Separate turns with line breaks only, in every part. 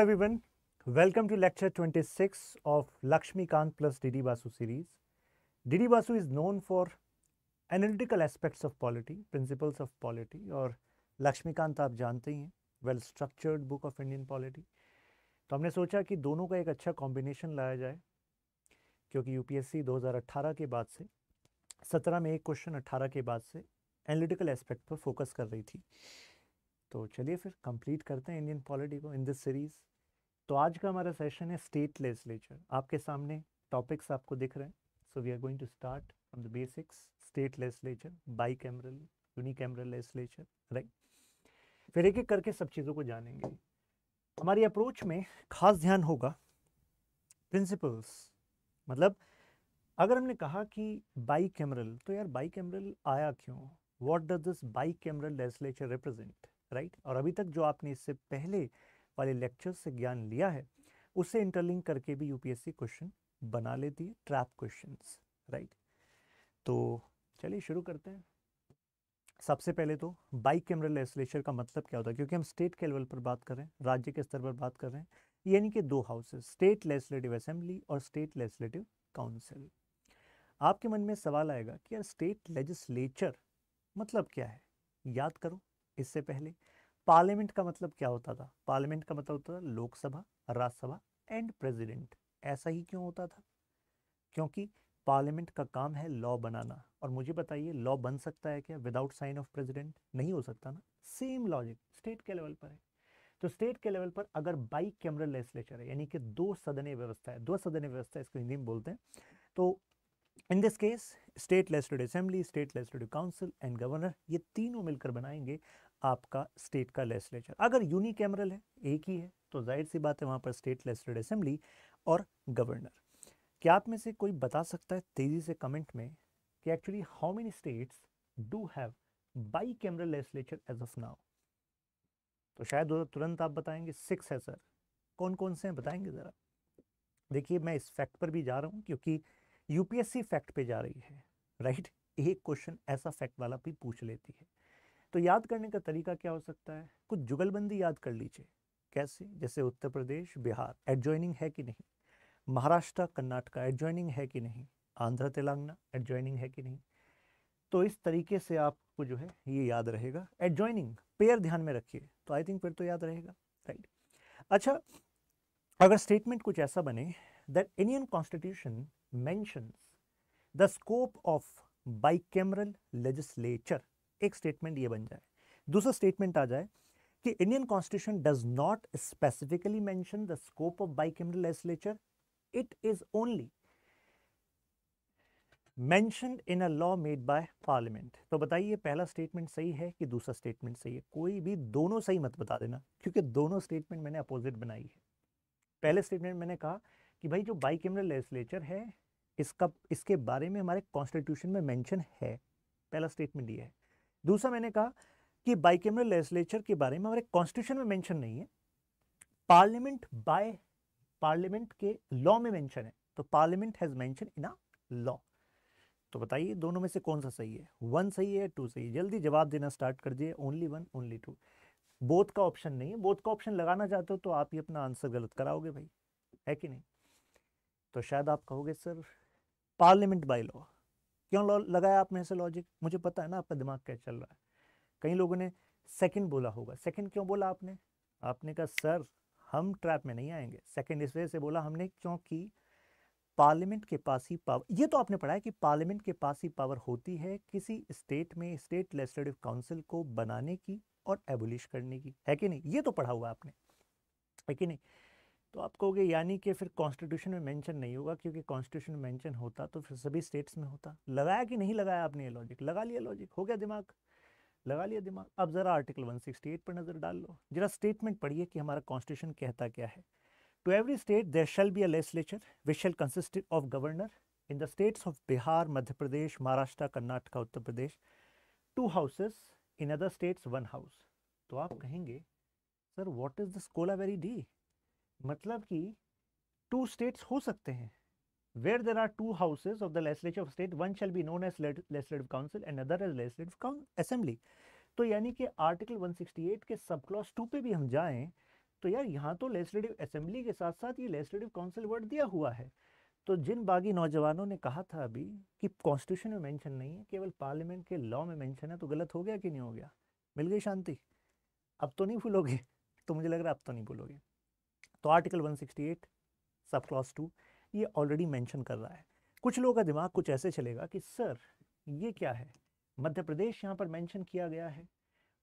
Hello everyone, welcome to lecture 26 of Lakshmi Kant plus Didi Basu series. Didi Basu is known for analytical aspects of polity, principles of polity और लक्ष्मी कांत आप जानते ही हैं well structured book of Indian polity तो हमने सोचा कि दोनों का एक अच्छा कॉम्बिनेशन लाया जाए क्योंकि यूपीएससी 2018 के बाद से 17 में एक क्वेश्चन 18 के बाद से एनालिटिकल एस्पेक्ट पर फोकस कर रही थी तो चलिए फिर कंप्लीट करते हैं इंडियन पॉलिटी को इन दिस सीरीज़ तो आज का हमारा सेशन है स्टेट लेजिस्लेचर आपके सामने टॉपिक्स आपको दिख रहे हैं so we are going to start from the basics state legislature bicameral cameral legislature right फिर एक एक करके सब चीज़ों को जानेंगे हमारी अप्रोच में खास ध्यान होगा प्रिंसिपल्स मतलब अगर हमने कहा कि बाई कैमरल तो यार बाई कैमरल आया क्यों what does this bicameral legislature represent right और अभी तक जो आपने इससे पहले वाले लेक्चर से ज्ञान लिया है उसे इंटरलिंक करके भी यूपीएससी क्वेश्चन बना लेती है ट्रैप क्वेश्चन राइट तो चलिए शुरू करते हैं सबसे पहले तो बाइक कैमरल लेजिस्लेचर का मतलब क्या होता है क्योंकि हम स्टेट के लेवल पर बात कर रहे हैं राज्य के स्तर पर बात कर रहे हैं यानी कि दो हाउसेस स्टेट लेजिस्लेटिव असेंबली और स्टेट लेजिस्लेटिव काउंसिल आपके मन में सवाल आएगा कि यार स्टेट लेजिस्लेचर मतलब क्या है याद करो इससे पहले पार्लियामेंट का मतलब क्या होता था पार्लियामेंट का मतलब होता था लोकसभा राज्यसभा एंड प्रेसिडेंट ऐसा ही क्यों होता था क्योंकि पार्लियामेंट का काम है लॉ बनाना और मुझे बताइए लॉ बन सकता है क्या विदाउट साइन ऑफ प्रेसिडेंट नहीं हो सकता ना सेम लॉजिक स्टेट के लेवल पर है तो स्टेट के लेवल पर अगर बाई कैमरल लेजिस्लेचर है यानी कि दो सदनीय व्यवस्था है दो सदनीय व्यवस्था इसको हिंदी में बोलते हैं तो in this case state legislative assembly state legislative council and governor ये तीनों मिलकर बनाएंगे आपका स्टेट का लेजिस्लेचर अगर यूनिकैमरल है एक ही है तो जाहिर सी बात है वहाँ पर स्टेट लेजिस्लेट असेंबली और गवर्नर क्या आप में से कोई बता सकता है तेज़ी से कमेंट में कि actually how many states do have bicameral legislature as of now तो शायद तुरंत आप बताएंगे सिक्स है सर कौन कौन से हैं बताएंगे ज़रा देखिए मैं इस फैक्ट पर भी जा रहा हूँ क्योंकि यूपीएससी फैक्ट पे जा रही है राइट एक क्वेश्चन ऐसा फैक्ट वाला भी पूछ लेती है तो याद करने का तरीका क्या हो सकता है कुछ जुगलबंदी याद कर लीजिए कैसे जैसे उत्तर प्रदेश बिहार एडजॉइनिंग है कि नहीं महाराष्ट्र कर्नाटका एडजॉइनिंग है कि नहीं आंध्र तेलंगाना एडजॉइनिंग है कि नहीं तो इस तरीके से आपको जो है ये याद रहेगा एडजॉइनिंग पेयर ध्यान में रखिए तो आई थिंक फिर तो याद रहेगा राइट अच्छा अगर स्टेटमेंट कुछ ऐसा बने that Indian constitution mentions the scope of bicameral legislature एक स्टेटमेंट ये बन जाए दूसरा स्टेटमेंट आ जाए कि Indian constitution does not specifically mention the scope of bicameral legislature it is only mentioned in a law made by parliament तो बताइए पहला स्टेटमेंट सही है कि दूसरा स्टेटमेंट सही है कोई भी दोनों सही मत बता देना क्योंकि दोनों स्टेटमेंट मैंने अपोजिट बनाई है पहले स्टेटमेंट मैंने कहा कि भाई जो बाई कैमरल लेजिस्लेचर है इसका इसके बारे में हमारे कॉन्स्टिट्यूशन में मेंशन है पहला स्टेटमेंट ये है दूसरा मैंने कहा कि बाइकेमरल लेजिस्लेचर के बारे में हमारे कॉन्स्टिट्यूशन में मेंशन नहीं है पार्लियामेंट बाय पार्लियामेंट के लॉ में मेंशन है तो parliament has mention in a law तो बताइए दोनों में से कौन सा सही है वन सही है टू सही है जल्दी जवाब देना स्टार्ट कर दिए only one only two both का ऑप्शन नहीं है बोथ का ऑप्शन लगाना चाहते हो तो आप ही अपना आंसर गलत कराओगे भाई है कि नहीं तो शायद आप कहोगे सर पार्लियामेंट बाय लॉ क्यों लगाया आपने ऐसे लॉजिक मुझे पता है ना आपका दिमाग क्या चल रहा है कई लोगों ने सेकंड बोला होगा सेकंड क्यों बोला आपने आपने कहा सर हम ट्रैप में नहीं आएंगे सेकंड इस वजह से बोला हमने क्योंकि पार्लियामेंट के पास ही पावर ये तो आपने पढ़ा है कि पार्लियामेंट के पास ही पावर होती है किसी स्टेट में स्टेट लेजिस्लेटिव काउंसिल को बनाने की और एबोलिश करने की है कि नहीं ये तो पढ़ा हुआ आपने है कि नहीं तो आप कहोगे यानी कि फिर कॉन्स्टिट्यूशन में मेंशन नहीं होगा क्योंकि कॉन्स्टिट्यूशन में मेंशन होता तो फिर सभी स्टेट्स में होता लगाया कि नहीं लगाया आपने ये लॉजिक लगा लिया लॉजिक हो गया दिमाग लगा लिया दिमाग अब ज़रा आर्टिकल 168 पर नज़र डाल लो जरा स्टेटमेंट पढ़िए कि हमारा कॉन्स्टिट्यूशन कहता क्या है to every state there shall be a legislature which shall consist of governor in the states of Bihar Madhya Pradesh Maharashtra Karnataka Uttar Pradesh two houses in other states one house तो आप कहेंगे sir what is this very D मतलब कि two states हो सकते हैं where there are two houses of the legislature of state one shall be known as legislative council and other as legislative assembly तो यानी कि आर्टिकल 168 के sub clause to पे भी हम जाएं तो यार यहाँ तो लेजिस्लेटिव असेंबली के साथ साथ ये लेजिस्लेटिव काउंसिल वर्ड दिया हुआ है तो जिन बागी नौजवानों ने कहा था अभी कि कॉन्स्टिट्यूशन में मेंशन नहीं है केवल पार्लियामेंट के लॉ में मेंशन है तो गलत हो गया कि नहीं हो गया मिल गई शांति अब तो नहीं भूलोगे तो मुझे लग रहा है अब तो नहीं भूलोगे तो आर्टिकल 168 सब क्लास टू ये ऑलरेडी मेंशन कर रहा है कुछ लोगों का दिमाग कुछ ऐसे चलेगा कि सर ये क्या है मध्य प्रदेश यहाँ पर मेंशन किया गया है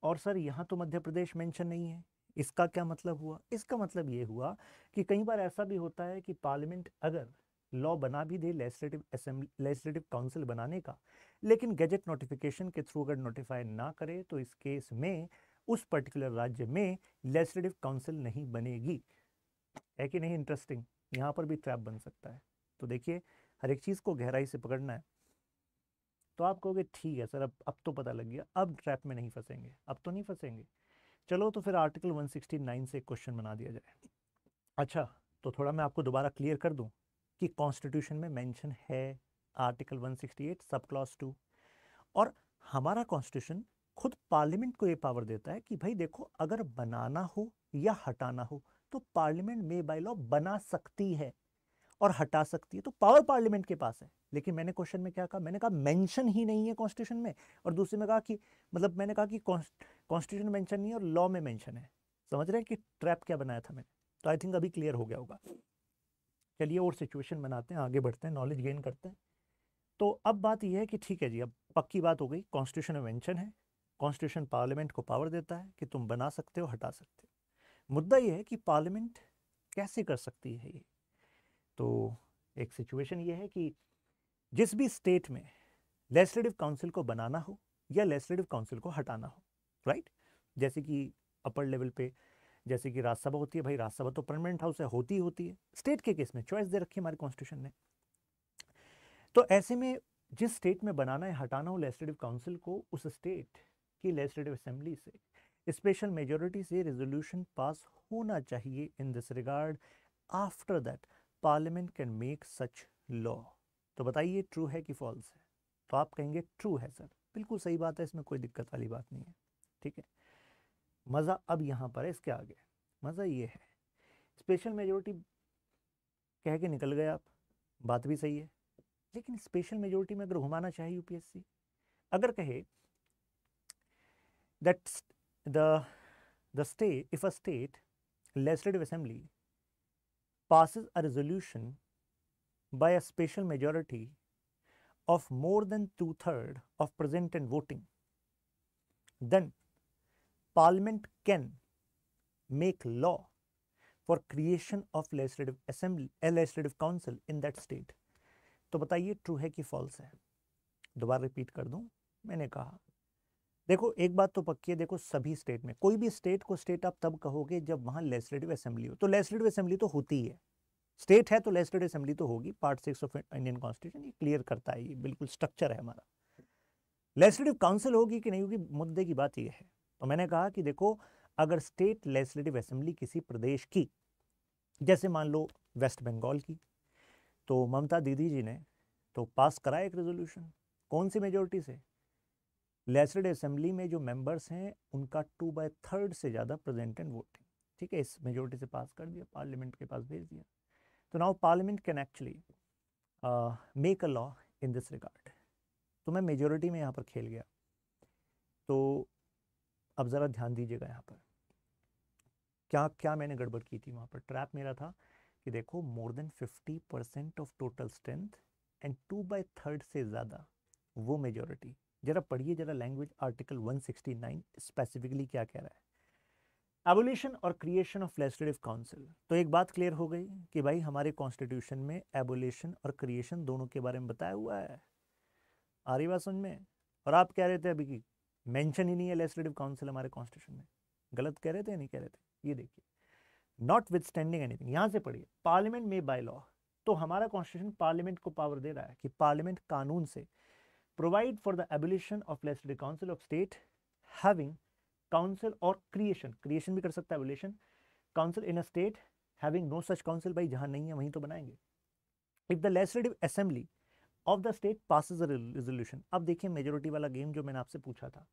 और सर यहाँ तो मध्य प्रदेश मेंशन नहीं है इसका क्या मतलब हुआ इसका मतलब ये हुआ कि कई बार ऐसा भी होता है कि पार्लियामेंट अगर लॉ बना भी दे लेजिस्लेटिव असेंबली लेजिस्लेटिव काउंसिल बनाने का लेकिन गैजेट नोटिफिकेशन के थ्रू अगर नोटिफाई ना करे तो इस केस में उस पर्टिकुलर राज्य में लेजिस्लेटिव काउंसिल नहीं बनेगी है कि नहीं इंटरेस्टिंग यहाँ पर भी ट्रैप बन सकता है तो देखिए हर एक चीज़ को गहराई से पकड़ना है तो आप कहोगे ठीक है सर अब अब तो पता लग गया अब ट्रैप में नहीं फंसेंगे अब तो नहीं फंसेंगे चलो तो फिर आर्टिकल 169 से क्वेश्चन बना दिया जाए अच्छा तो थोड़ा मैं आपको दोबारा क्लियर कर दूं कि कॉन्स्टिट्यूशन में मेंशन है आर्टिकल 168 सब क्लॉज टू और हमारा कॉन्स्टिट्यूशन खुद पार्लियामेंट को ये पावर देता है कि भाई देखो अगर बनाना हो या हटाना हो तो पार्लियामेंट मे बाई लॉ बना सकती है और हटा सकती है तो पावर पार्लियामेंट के पास है लेकिन मैंने क्वेश्चन में क्या कहा मैंने कहा मेंशन ही नहीं है कॉन्स्टिट्यूशन में और दूसरे में कहा कि मतलब मैंने कहा कि कॉन्स्टिट्यूशन मेंशन नहीं है और लॉ में मेंशन है समझ रहे हैं कि ट्रैप क्या बनाया था मैंने तो आई थिंक अभी क्लियर हो गया होगा चलिए और सिचुएशन बनाते हैं आगे बढ़ते हैं नॉलेज गेन करते हैं तो अब बात यह है कि ठीक है जी अब पक्की बात हो गई कॉन्स्टिट्यूशन में मैंशन है कॉन्स्टिट्यूशन पार्लियामेंट को पावर देता है कि तुम बना सकते हो हटा सकते हो मुद्दा यह है कि पार्लियामेंट कैसे कर सकती है ये तो एक सिचुएशन ये है कि जिस भी स्टेट में लेजिस्लेटिव काउंसिल को बनाना हो या लेजिस्लेटिव काउंसिल को हटाना हो राइट जैसे कि अपर लेवल पे जैसे कि राज्यसभा होती है भाई राज्यसभा तो परमानेंट हाउस है होती ही होती है स्टेट के केस में चॉइस दे रखी है हमारे कॉन्स्टिट्यूशन ने तो ऐसे में जिस स्टेट में बनाना है हटाना हो लेजिस्लेटिव काउंसिल को उस स्टेट की लेजिस्लेटिव असेंबली से स्पेशल मेजोरिटी से रेजोल्यूशन पास होना चाहिए in this regard after that parliament can make such law तो बताइए ट्रू है कि फॉल्स है तो आप कहेंगे ट्रू है सर बिल्कुल सही बात है इसमें कोई दिक्कत वाली बात नहीं है ठीक है मज़ा अब यहाँ पर है इसके आगे मज़ा ये है स्पेशल मेजोरिटी कह के निकल गए आप बात भी सही है लेकिन स्पेशल मेजोरिटी में अगर घुमाना चाहे यूपीएससी अगर कहे that the the state if a state legislative assembly passes a resolution by a special majority of more than two-third of present and voting, then Parliament can make law for creation of legislative assembly, a legislative council in that state. तो बताइए true है कि false है दोबारा repeat कर दूं मैंने कहा देखो एक बात तो पक्की है देखो सभी स्टेट में कोई भी स्टेट को स्टेट आप तब कहोगे जब वहाँ लेजिस्लेटिव असेंबली हो तो लेजिस्लेटिव असेंबली तो होती है स्टेट है तो लेजिस्लेटिव असेंबली तो होगी part six of Indian constitution ये क्लियर करता है ये बिल्कुल स्ट्रक्चर है हमारा लेजिस्लेटिव काउंसिल होगी कि नहीं होगी मुद्दे की बात यह है तो मैंने कहा कि देखो अगर स्टेट लेजिस्लेटिव असेंबली किसी प्रदेश की जैसे मान लो वेस्ट बंगाल की तो ममता दीदी जी ने तो पास कराया एक रेजोल्यूशन कौन सी मेजोरिटी से लेसड असेंबली में जो मेंबर्स हैं उनका टू बाई थर्ड से ज़्यादा प्रेजेंट एंड वोटिंग ठीक है इस मेजोरिटी से पास कर दिया पार्लियामेंट के पास भेज दिया तो now parliament can actually make a law in this regard तो मैं मेजोरिटी में यहाँ पर खेल गया तो अब ज़रा ध्यान दीजिएगा यहाँ पर क्या क्या मैंने गड़बड़ की थी वहाँ पर ट्रैप मेरा था कि देखो more than fifty percent of total strength and two by third से ज़्यादा वो मेजोरिटी जरा पढ़िए जरा लैंग्वेज आर्टिकल 169 स्पेसिफिकली क्या कह रहा है एबोलिशन और क्रिएशन ऑफ लेजिस्लेटिव काउंसिल तो एक बात क्लियर हो गई कि भाई हमारे कॉन्स्टिट्यूशन में एबोलिशन और क्रिएशन दोनों के बारे में बताया हुआ है आ रही बात समझ में और आप कह रहे थे अभी कि मैंशन ही नहीं है लेजिस्लेटिव काउंसिल हमारे कॉन्स्टिट्यूशन में गलत कह रहे थे नहीं कह रहे थे ये देखिए नॉट विथ स्टैंडिंग एनीथिंग यहाँ से पढ़िए पार्लियामेंट में बाय लॉ तो हमारा कॉन्स्टिट्यूशन पार्लियामेंट को पावर दे रहा है कि पार्लियामेंट कानून से provide for the abolition of legislative council of state having council or creation creation bhi kar sakta है abolition council in a state having no such council bhai jahan nahi hai wahi to banayenge if the legislative assembly of the state passes a resolution ab dekhiye majority wala game जो मैंने आपसे pucha tha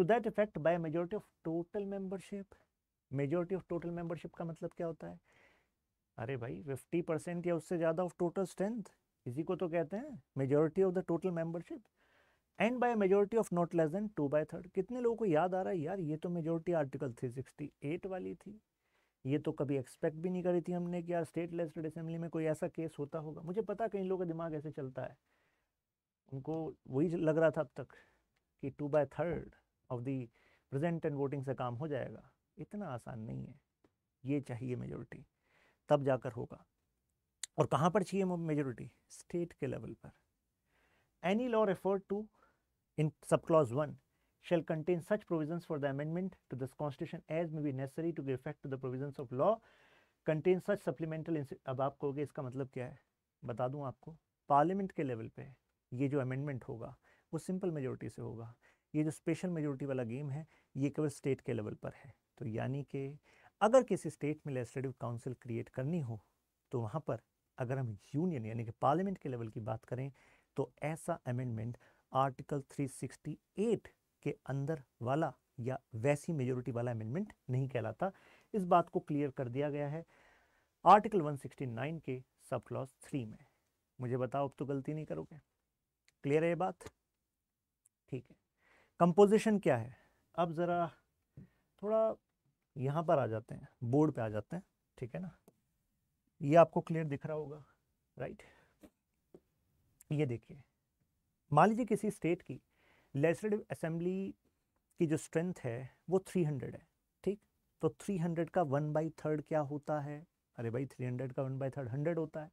to that effect by a majority of total membership majority of total membership ka matlab kya hota hai अरे भाई 50 percent या उससे ज़्यादा of total strength इसी को तो कहते हैं majority of the total membership and by majority of not less than two by third कितने लोगों को याद आ रहा है यार ये तो मेजोरिटी आर्टिकल 368 वाली थी ये तो कभी एक्सपेक्ट भी नहीं करी थी हमने कि यार स्टेट लेजिस्लेट असेंबली में कोई ऐसा केस होता होगा मुझे पता कई लोगों का दिमाग ऐसे चलता है उनको वही लग रहा था अब तक कि two by third of the present and voting से काम हो जाएगा इतना आसान नहीं है ये चाहिए मेजोरिटी तब जाकर होगा और कहाँ पर चाहिए मेजोरिटी स्टेट के लेवल पर any law refer to in subclause 1 shall contain such provisions for the amendment to this constitution as may be necessary to give effect to the provisions of law contain such supplemental अब आप कहोगे इसका मतलब क्या है बता दूं आपको पार्लियामेंट के लेवल पे ये जो अमेंडमेंट होगा वो सिंपल मेजोरिटी से होगा ये जो स्पेशल मेजोरिटी वाला गेम है ये केवल स्टेट के लेवल पर है तो यानी कि अगर किसी स्टेट में लेजिस्लेटिव काउंसिल क्रिएट करनी हो तो वहाँ पर अगर हम यूनियन यानी कि पार्लियामेंट के लेवल की बात करें तो ऐसा अमेंडमेंट आर्टिकल 368 के अंदर वाला या वैसी मेजोरिटी वाला अमेंडमेंट नहीं कहलाता इस बात को क्लियर कर दिया गया है आर्टिकल 169 के सब क्लॉज थ्री में मुझे बताओ अब तो गलती नहीं करोगे क्लियर है ये बात ठीक है कंपोजिशन क्या है अब ज़रा थोड़ा यहाँ पर आ जाते हैं बोर्ड पे आ जाते हैं ठीक है ना ये आपको क्लियर दिख रहा होगा राइट ये देखिए मान लीजिए किसी स्टेट की लेजिस्लेटिव असेंबली की जो स्ट्रेंथ है वो 300 है ठीक तो 300 का वन बाई थर्ड क्या होता है अरे भाई 300 का वन बाई थर्ड हंड्रेड होता है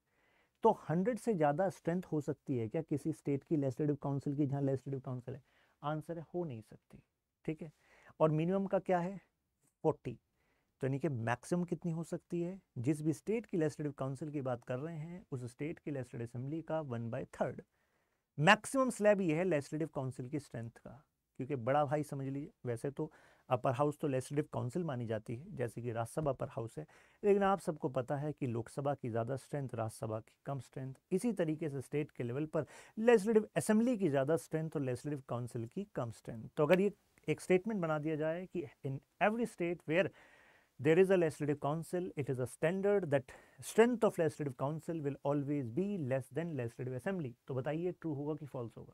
तो हंड्रेड से ज़्यादा स्ट्रेंथ हो सकती है क्या किसी स्टेट की लेजिस्लेटिव काउंसिल की जहाँ लेजिस्लेटिव काउंसिल है आंसर है हो नहीं सकती ठीक है और मिनिमम का क्या है फोर्टी तो यानी कि मैक्सिमम कितनी हो सकती है जिस भी स्टेट की लेजिस्लेटिव काउंसिल की बात कर रहे हैं उस स्टेट की लेजिस्लेटिव असेंबली का one by third maximum slab ये है लेजिस्लेटिव काउंसिल की स्ट्रेंथ का क्योंकि बड़ा भाई समझ लीजिए वैसे तो अपर हाउस तो लेजिस्लेटिव काउंसिल मानी जाती है जैसे कि राज्यसभा अपर हाउस है लेकिन आप सबको पता है कि लोकसभा की ज़्यादा स्ट्रेंथ राज्यसभा की कम स्ट्रेंथ इसी तरीके से स्टेट के लेवल पर लेजिस्लेटिव असेंबली की ज़्यादा स्ट्रेंथ और लेजिस्लेटिव काउंसिल की कम स्ट्रेंथ तो अगर ये एक स्टेटमेंट बना दिया जाए कि in every state where There is a legislative council. It is a standard that strength of legislative council will always be less than legislative assembly. to bataiye true hoga ki false होगा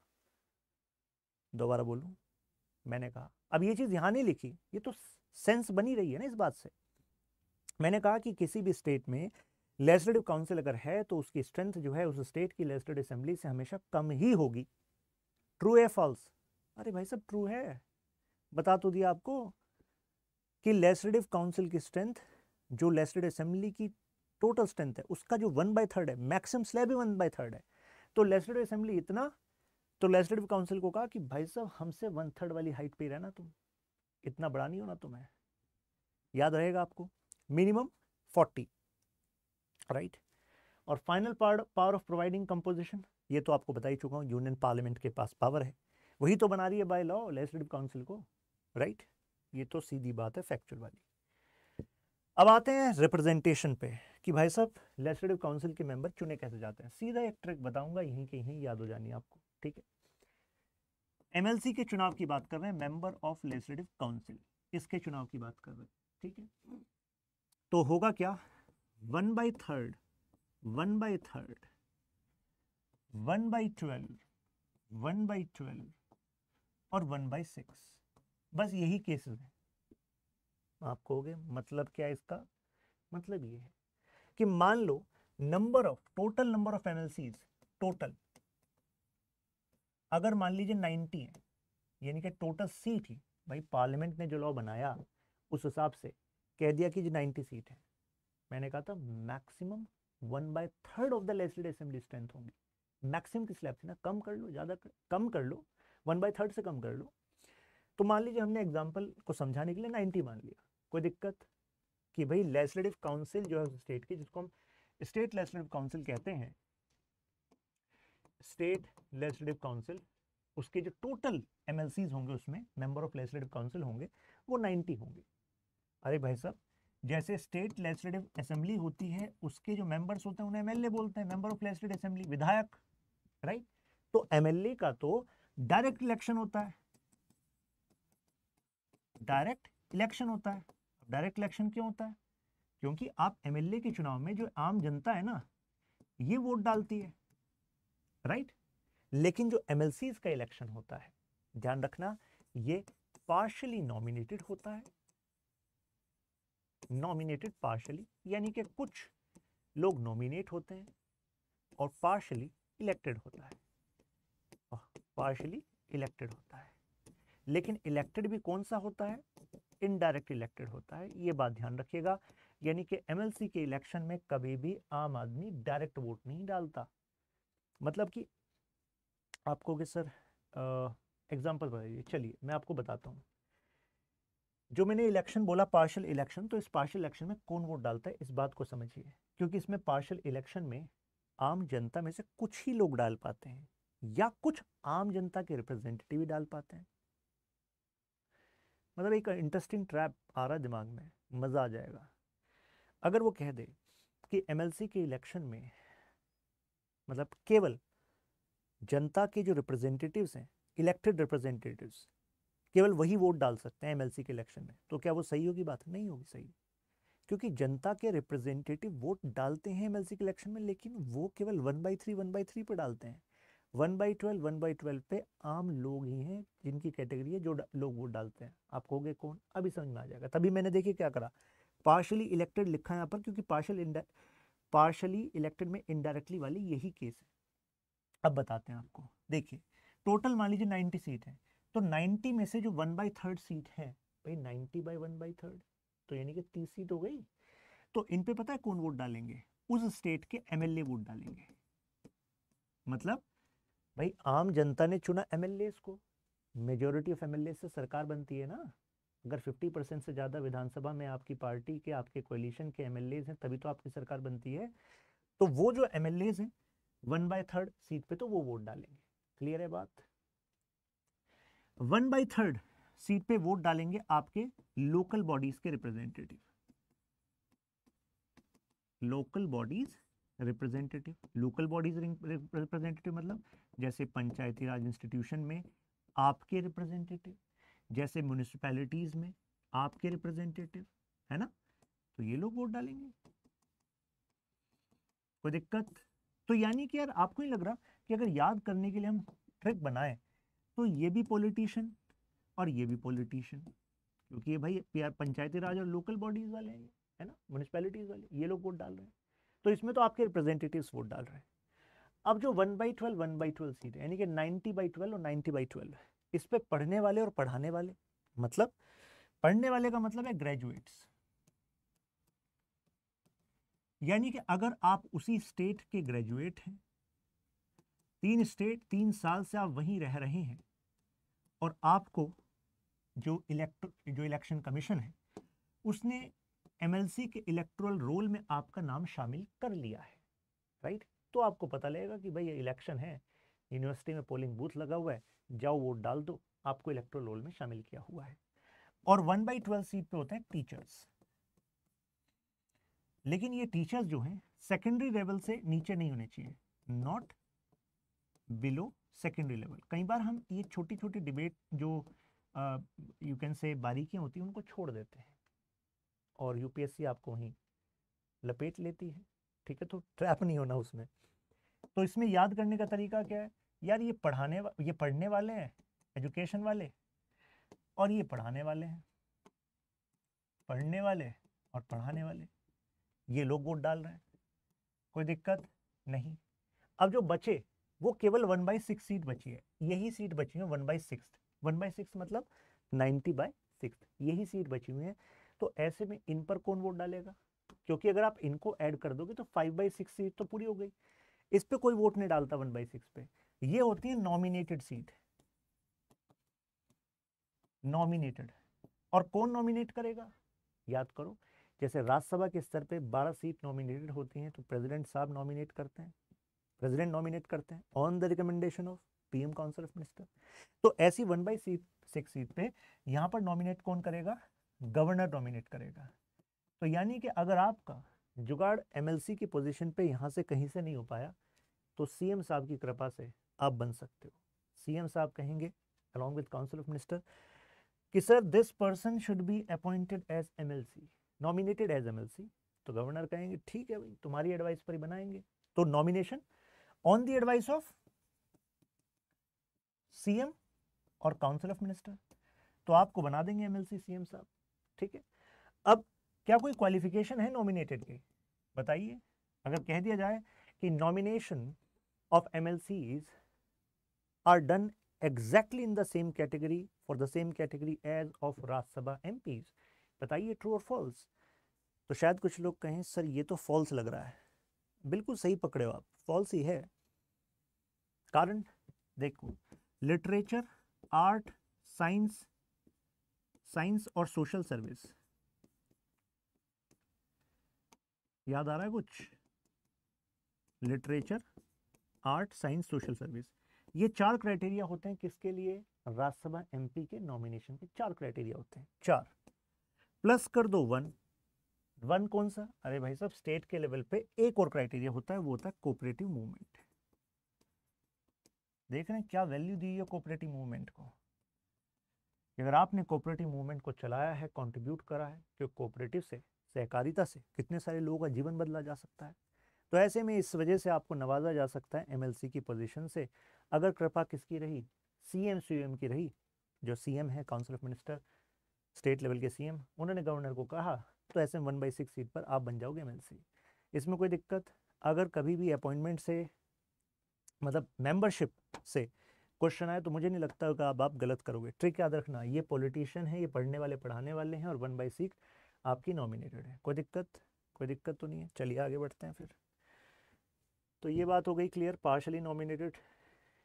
दोबारा बोलूँ maine kaha ab ye cheez yahan nahi likhi ye to sense bani rahi hai na is baat se maine kaha ki kisi bhi state mein legislative council अगर है तो उसकी strength जो है उस स्टेट की लेजिस्लेटिव असेंबली से हमेशा कम ही होगी ट्रू है फॉल्स अरे भाई सब ट्रू है बता तो दिया आपको कि लेसरेटिव काउंसिल की स्ट्रेंथ जो लेसरेट असेंबली की टोटल स्ट्रेंथ है उसका जो वन बाई थर्ड है मैक्सिम स्लैब ही वन बाई थर्ड है तो लेसरेटिव असेंबली इतना तो लेजिस्लेटिव काउंसिल को कहा कि भाई साहब हमसे वन थर्ड वाली हाइट पे रहना तुम इतना बड़ा नहीं होना तुम्हें याद रहेगा आपको मिनिमम फोर्टी राइट और final part power of providing composition ये तो आपको बता ही चुका हूँ यूनियन पार्लियामेंट के पास पावर है वही तो बना रही है बाय लॉ लेजिस्लेटिव काउंसिल को राइट right? ये तो सीधी बात है फैक्चुअल वाली अब आते हैं रिप्रेजेंटेशन पे कि भाई साहब लेजिस्लेटिव काउंसिल के मेंबर चुने कैसे जाते हैं सीधा एक ट्रिक बताऊंगा यहीं के यहीं याद हो जानी आपको ठीक है एमएलसी के चुनाव की बात कर रहे हैं मेंबर ऑफ लेजिस्लेटिव काउंसिल इसके चुनाव की बात कर रहे हैं ठीक है तो होगा क्या one by third one by third one by twelve one by twelve और वन बाई सिक्स बस यही केसेस हैं आप कहोगे मतलब क्या है इसका मतलब ये है कि मान लो number of total number of NLCs total अगर मान लीजिए 90 है यानी कि टोटल सीट ही भाई पार्लियामेंट ने जो लॉ बनाया उस हिसाब से कह दिया कि जो 90 सीट है मैंने कहा था maximum one by third of the legislative assembly strength होंगी मैक्सिमम की स्लैब थी ना कम कर लो ज़्यादा कम कर लो वन बाय थर्ड से कम कर लो तो मान लीजिए हमने एग्जाम्पल को समझाने के लिए नाइन्टी मान लिया कोई दिक्कत कि भाई लेजिस्लेटिव काउंसिल जो है स्टेट की जिसको हम स्टेट लेजिस्लेटिव काउंसिल कहते हैं स्टेट लेजिस्लेटिव काउंसिल उसके जो टोटल एम होंगे उसमें मेंबर ऑफ लेजिस्लेटिव काउंसिल होंगे वो 90 होंगे अरे भाई साहब जैसे स्टेट लेजिस्लेटिव असेंबली होती है उसके जो मेंबर्स होते हैं उन्हें एमएलए बोलते हैं मेंबर ऑफ लेजिस्लेटिव असेंबली विधायक राइट तो एमएलए का तो डायरेक्ट इलेक्शन होता है डायरेक्ट इलेक्शन होता है डायरेक्ट इलेक्शन क्यों होता है क्योंकि आप एमएलए के चुनाव में जो आम जनता है ना ये वोट डालती है राइट लेकिन जो एम का इलेक्शन होता है ध्यान रखना ये पार्शली नॉमिनेटेड होता है नॉमिनेटेड पार्शली यानी कि कुछ लोग नॉमिनेट होते हैं और पार्शली इलेक्टेड होता है पार्शली इलेक्टेड होता है लेकिन इलेक्टेड भी कौन सा होता है इनडायरेक्ट इलेक्टेड होता है ये बात ध्यान रखिएगा यानी कि एमएलसी के इलेक्शन में कभी भी आम आदमी डायरेक्ट वोट नहीं डालता मतलब कि आपको कि सर एग्जांपल बताइए चलिए मैं आपको बताता हूँ जो मैंने इलेक्शन बोला पार्शल इलेक्शन तो इस पार्शल इलेक्शन में कौन वोट डालता है इस बात को समझिए क्योंकि इसमें पार्शल इलेक्शन में आम जनता में से कुछ ही लोग डाल पाते हैं या कुछ आम जनता के रिप्रेजेंटेटिव ही डाल पाते हैं मतलब एक इंटरेस्टिंग ट्रैप आ रहा दिमाग में मज़ा आ जाएगा अगर वो कह दे कि एमएलसी के इलेक्शन में मतलब केवल जनता के जो रिप्रेजेंटेटिव्स हैं इलेक्टेड रिप्रेजेंटेटिव्स केवल वही वोट डाल सकते हैं एमएलसी के इलेक्शन में तो क्या वो सही होगी बात नहीं होगी सही क्योंकि जनता के रिप्रेजेंटेटिव वोट डालते हैं एमएलसी के इलेक्शन में लेकिन वो केवल one by three one by three पर डालते हैं one by twelve one by twelve पे आम लोग ही हैं जिनकी कैटेगरी है जो लोग वोट डालते हैं आप कहोगे कौन अभी समझ में आ जाएगा तभी मैंने देखिए क्या करा पार्शली इलेक्टेड लिखा है यहाँ पर क्योंकि पार्शल पार्शली इलेक्टेड में इनडायरेक्टली वाली यही केस है अब बताते हैं आपको देखिए टोटल मान लीजिए नाइन्टी सीट है तो नाइन्टी में से जो वन बाई थर्ड सीट है भाई ninety by one by third तो यानी कि तीस सीट हो गई तो इन पे पता है कौन वोट डालेंगे उस स्टेट के एमएलए वोट डालेंगे मतलब भाई आम जनता ने चुना एम को मेजोरिटी ऑफ एम से सरकार बनती है ना अगर 50 परसेंट से ज़्यादा विधानसभा में आपकी पार्टी के आपके कोलिशन के एम हैं तभी तो आपकी सरकार बनती है तो वो जो एम हैं वन बाय थर्ड सीट पे तो वो वोट डालेंगे क्लियर है बात वन बाई थर्ड सीट पे वोट डालेंगे आपके लोकल बॉडीज के representative local bodies representative local bodies representative मतलब जैसे पंचायती राज इंस्टीट्यूशन में आपके रिप्रेजेंटेटिव जैसे म्यूनिसपैलिटीज़ में आपके रिप्रेजेंटेटिव है ना तो ये लोग वोट डालेंगे कोई दिक्कत तो यानी कि यार आपको ही लग रहा कि अगर याद करने के लिए हम ट्रिक बनाए तो ये भी पॉलिटिशियन और ये भी पॉलिटिशियन क्योंकि ये भाई पंचायती राज और लोकल बॉडीज वाले हैं है ना म्यूनिसपैलिटीज़ वाले ये लोग वोट डाल रहे हैं तो इसमें तो आपके रिप्रेजेंटेटिव वोट डाल रहे हैं अब जो one by twelve one by twelve seat है यानी कि नाइन्टी बाई ट्वेल्व और नाइनटी बाई ट्वेल्व है इस पर पढ़ने वाले और पढ़ाने वाले मतलब पढ़ने वाले का मतलब है ग्रेजुएट्स यानी कि अगर आप उसी स्टेट के ग्रेजुएट हैं तीन स्टेट तीन साल से आप वहीं रह रहे हैं और आपको जो इलेक्ट जो इलेक्शन कमीशन है उसने एमएलसी के इलेक्ट्रल रोल में आपका नाम शामिल कर लिया है राइट तो आपको पता लगेगा कि भाई ये इलेक्शन है यूनिवर्सिटी में पोलिंग बूथ लगा हुआ है जाओ वोट डाल दो आपको इलेक्ट्रल रोल में शामिल किया हुआ है और वन बाई ट्वेल्व सीट पे होते हैं टीचर्स लेकिन ये टीचर्स जो हैं सेकेंडरी लेवल से नीचे नहीं होने चाहिए नॉट बिलो सेकेंडरी लेवल कई बार हम ये छोटी छोटी डिबेट जो यू uh, कैन से बारीकियाँ होती हैं उनको छोड़ देते हैं और यूपीएससी आपको वहीं लपेट लेती है ठीक है तो ट्रैप नहीं होना उसमें तो इसमें याद करने का तरीका क्या है यार ये पढ़ाने वा, ये पढ़ने वाले हैं एजुकेशन वाले और ये पढ़ाने वाले हैं पढ़ने वाले और पढ़ाने वाले ये लोग वोट डाल रहे हैं कोई दिक्कत नहीं अब जो बचे वो केवल वन बाई सिक्स सीट बची है यही सीट बची है one by six one by six मतलब नाइन्टी बाई सिक्स यही सीट बची हुई है तो ऐसे में इन पर कौन वोट डालेगा क्योंकि अगर आप इनको ऐड कर दोगे तो फाइव बाई सिक्स सीट तो पूरी हो गई इस पर कोई वोट नहीं डालता वन बाई सिक्स पे ये होती है नॉमिनेटेड सीट नॉमिनेटेड और कौन नॉमिनेट करेगा याद करो जैसे राज्यसभा के स्तर पे 12 सीट नॉमिनेटेड होती हैं तो प्रेसिडेंट साहब नॉमिनेट करते हैं प्रेसिडेंट नॉमिनेट करते हैं on the recommendation of PM council of minister तो ऐसी one by seat six seat पे यहाँ पर नॉमिनेट कौन करेगा गवर्नर डोमिनेट करेगा तो यानी कि अगर आपका जुगाड़ एमएलसी की पोजीशन पे यहाँ से कहीं से नहीं हो पाया तो सीएम साहब की कृपा से आप बन सकते हो सीएम साहब कहेंगे along with council of minister कि sir this person should be appointed as MLC nominated as MLC तो गवर्नर कहेंगे ठीक है भाई तुम्हारी एडवाइस पर ही बनाएंगे तो nomination on the advice of CM और काउंसिल ऑफ मिनिस्टर तो आपको बना देंगे एमएलसी सीएम साहब ठीक है अब क्या कोई क्वालिफिकेशन है नॉमिनेटेड की बताइए अगर कह दिया जाए कि nomination of M L C are done exactly in the same category for the same category as of Rajya Sabha M P बताइए ट्रू और फॉल्स तो शायद कुछ लोग कहें सर ये तो फॉल्स लग रहा है बिल्कुल सही पकड़े हो आप फॉल्स ही है कारण देखो लिटरेचर आर्ट साइंस साइंस और सोशल सर्विस याद आ रहा है कुछ literature art science social service ये चार क्राइटेरिया होते हैं किसके लिए राज्यसभा एमपी के नॉमिनेशन के चार क्राइटेरिया होते हैं चार प्लस कर दो वन वन कौन सा अरे भाई साहब स्टेट के लेवल पे एक और क्राइटेरिया होता है वो होता है कोऑपरेटिव मूवमेंट देख रहे हैं क्या वैल्यू दी है कोऑपरेटिव मूवमेंट को अगर आपने कोऑपरेटिव मूवमेंट को चलाया है कंट्रीब्यूट करा है तो कोऑपरेटिव से सहकारिता से कितने सारे लोगों का जीवन बदला जा सकता है तो ऐसे में इस वजह से आपको नवाजा जा सकता है एमएलसी की पोजीशन से अगर कृपा किसकी रही सीएम सीएम की रही जो सीएम है council of minister state level के सीएम उन्होंने गवर्नर को कहा तो ऐसे में वन बाई सिक्स सीट पर आप बन जाओगे एम इसमें कोई दिक्कत अगर कभी भी अपॉइंटमेंट से मतलब मेम्बरशिप से क्वेश्चन आए तो मुझे नहीं लगता होगा अब आप गलत करोगे ट्रिक याद रखना ये पॉलिटिशियन है ये पढ़ने वाले पढ़ाने वाले हैं और वन बाई सिक्स आपकी नॉमिनेटेड है कोई दिक्कत कोई दिक्कत तो नहीं है चलिए आगे बढ़ते हैं फिर तो ये बात हो गई क्लियर पार्शली नॉमिनेटेड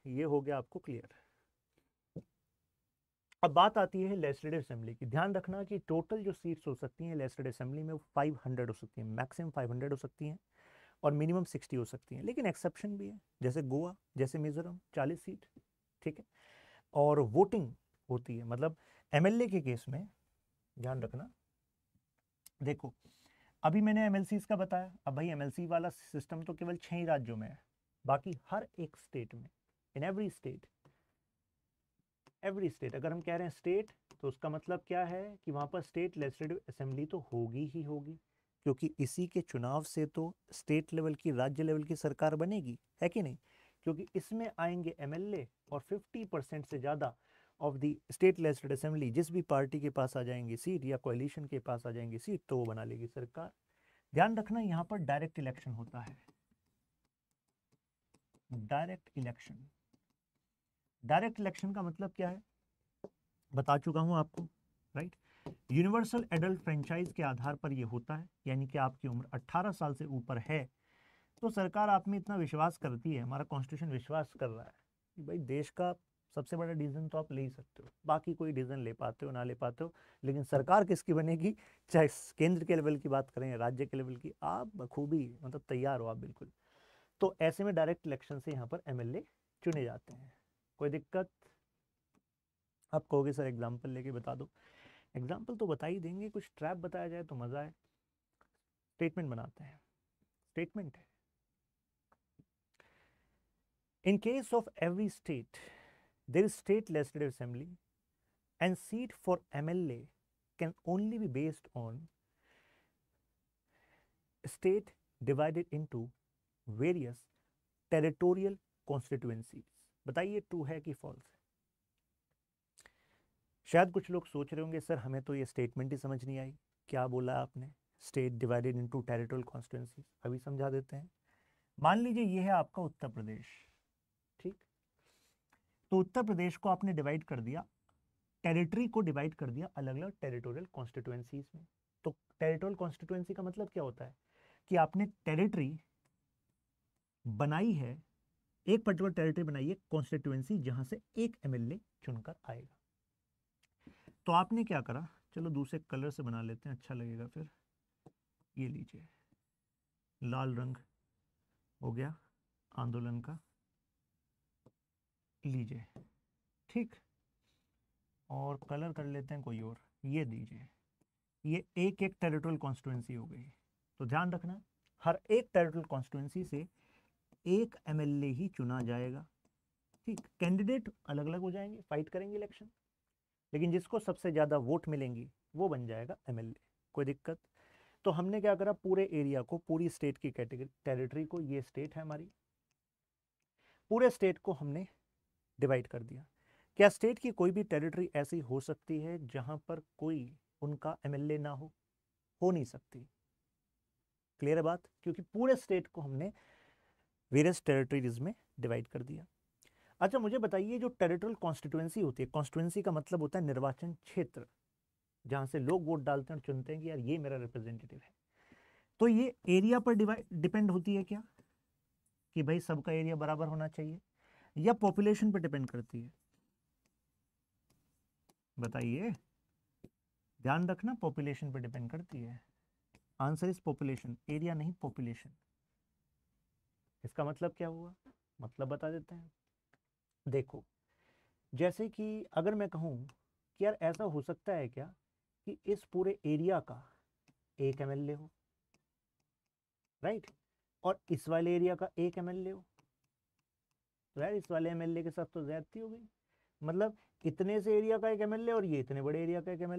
ये हो गया आपको क्लियर अब बात आती है लेस्टेड असेंबली की ध्यान रखना कि टोटल जो सीट्स हो सकती हैं लेस्टेड असेंबली में वो हंड्रेड हो सकती हैं मैक्सिमम हंड्रेड हो सकती हैं और मिनिमम सिक्सटी हो सकती हैं लेकिन एक्सेप्शन भी है जैसे गोवा जैसे मिजोरम चालीस सीट ठीक है और वोटिंग होती है मतलब एमएलए के केस में ध्यान रखना देखो अभी मैंने एम का बताया अब भाई एम वाला सिस्टम तो केवल छह ही राज्यों में है बाकी हर एक स्टेट में in every state every state अगर हम कह रहे हैं स्टेट तो उसका मतलब क्या है कि वहां पर स्टेट लेजिस्लेटिव असेंबली तो होगी ही होगी क्योंकि इसी के चुनाव से तो स्टेट लेवल की राज्य लेवल की सरकार बनेगी है कि नहीं क्योंकि इसमें आएंगे एमएलए और 50 परसेंट से ज़्यादा of the state legislate assembly जिस भी पार्टी के पास आ जाएंगे सीट या कोलिशन के पास आ जाएंगे सीट तो वो बना लेगी सरकार ध्यान रखना यहाँ पर डायरेक्ट इलेक्शन होता है डायरेक्ट इलेक्शन डायरेक्ट इलेक्शन का मतलब क्या है बता चुका हूं आपको राइट यूनिवर्सल एडल्ट फ्रेंचाइज के आधार पर यह होता है यानी कि आपकी उम्र 18 साल से ऊपर है तो सरकार आप में इतना विश्वास करती है हमारा कॉन्स्टिट्यूशन विश्वास कर रहा है कि भाई देश का सबसे बड़ा डिसीजन तो आप ले ही सकते हो बाकी कोई डिसीजन ले पाते हो ना ले पाते हो लेकिन सरकार किसकी बनेगी चाहे केंद्र के लेवल की बात करें राज्य के लेवल की आप बखूबी मतलब तैयार हो आप बिल्कुल तो ऐसे में डायरेक्ट इलेक्शन से यहाँ पर एम चुने जाते हैं कोई दिक्कत आप कहोगे सर एग्जाम्पल लेके बता दो एग्जाम्पल तो बता ही देंगे कुछ ट्रैप बताया जाए तो मज़ा है स्टेटमेंट बनाते हैं स्टेटमेंट है In case of every state, there is state legislative assembly and seat for MLA can only be based on state divided into various territorial constituencies बताइए ट्रू है कि फॉल्स है शायद कुछ लोग सोच रहे होंगे सर हमें तो ये स्टेटमेंट ही समझ नहीं आई क्या बोला आपने state divided into territorial constituencies अभी समझा देते हैं मान लीजिए ये है आपका उत्तर प्रदेश तो उत्तर प्रदेश को आपने डिवाइड कर दिया टेरिटरी को डिवाइड कर दिया अलग अलग टेरिटोरियल कॉन्स्टिट्यूएंसीज में तो टेरिटोरियल कॉन्स्टिट्यूएंसी का मतलब क्या होता है कि आपने टेरिटरी बनाई है एक पर्टिकुलर टेरिटरी बनाई है कॉन्स्टिट्यूएंसी जहां से एक एमएलए चुनकर आएगा तो आपने क्या करा चलो दूसरे कलर से बना लेते हैं अच्छा लगेगा फिर ये लीजिए लाल रंग हो गया आंदोलन का लीजिए ठीक और कलर कर लेते हैं कोई और ये दीजिए ये एक एक टेरिटोरियल कॉन्स्टिट्यूंसी हो गई तो ध्यान रखना हर एक टेरिटोरियल कॉन्स्टिट्यूंसी से एक एमएलए ही चुना जाएगा ठीक कैंडिडेट अलग अलग हो जाएंगे फाइट करेंगे इलेक्शन लेकिन जिसको सबसे ज़्यादा वोट मिलेंगी वो बन जाएगा एमएलए कोई दिक्कत तो हमने क्या करा पूरे एरिया को पूरी स्टेट की कैटेगरी टेरिटरी को ये स्टेट है हमारी पूरे स्टेट को हमने डिवाइड कर दिया क्या स्टेट की कोई भी टेरिटरी ऐसी हो सकती है जहां पर कोई उनका एमएलए ना हो हो नहीं सकती क्लियर है बात क्योंकि पूरे स्टेट को हमने वेरियस टेरिटरीज में डिवाइड कर दिया अच्छा मुझे बताइए जो टेरिटोरियल कॉन्स्टिट्यूएंसी होती है कॉन्स्टिट्यूएंसी का मतलब होता है निर्वाचन क्षेत्र जहां से लोग वोट डालते हैं और चुनते हैं कि यार ये मेरा रिप्रेजेंटेटिव है तो ये एरिया पर डिपेंड होती है क्या कि भाई सबका एरिया बराबर होना चाहिए या पॉपुलेशन पे डिपेंड करती है बताइए ध्यान रखना पॉपुलेशन पे डिपेंड करती है आंसर इज पॉपुलेशन एरिया नहीं पॉपुलेशन इसका मतलब क्या हुआ मतलब बता देते हैं देखो जैसे कि अगर मैं कहूँ कि यार ऐसा हो सकता है क्या कि इस पूरे एरिया का एक एम हो राइट और इस वाले एरिया का एक एम हो तो यार इस वाले एम के साथ तो ज्यादती हो गई मतलब इतने से एरिया का एक एम और ये इतने बड़े एरिया का एक एम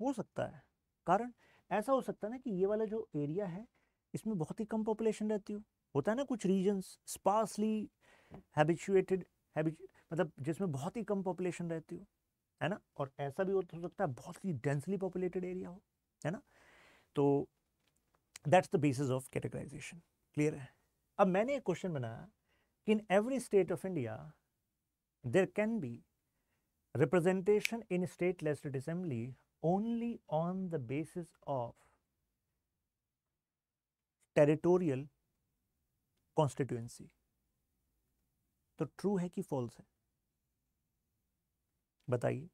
हो सकता है कारण ऐसा हो सकता है ना कि ये वाला जो एरिया है इसमें बहुत ही कम पॉपुलेशन रहती हो होता है ना कुछ रीजन्स स्पार्सली हैबिचुएटेड मतलब जिसमें बहुत ही कम पॉपुलेशन रहती हो है ना और ऐसा भी हो तो सकता है बहुत ही डेंसली पॉपुलेटेड एरिया हो है ना तो that's the basis of categorization clear है अब मैंने एक क्वेश्चन बनाया in every state of India, there can be representation in state legislative assembly only on the basis of territorial constituency तो ट्रू है कि फॉल्स है बताइए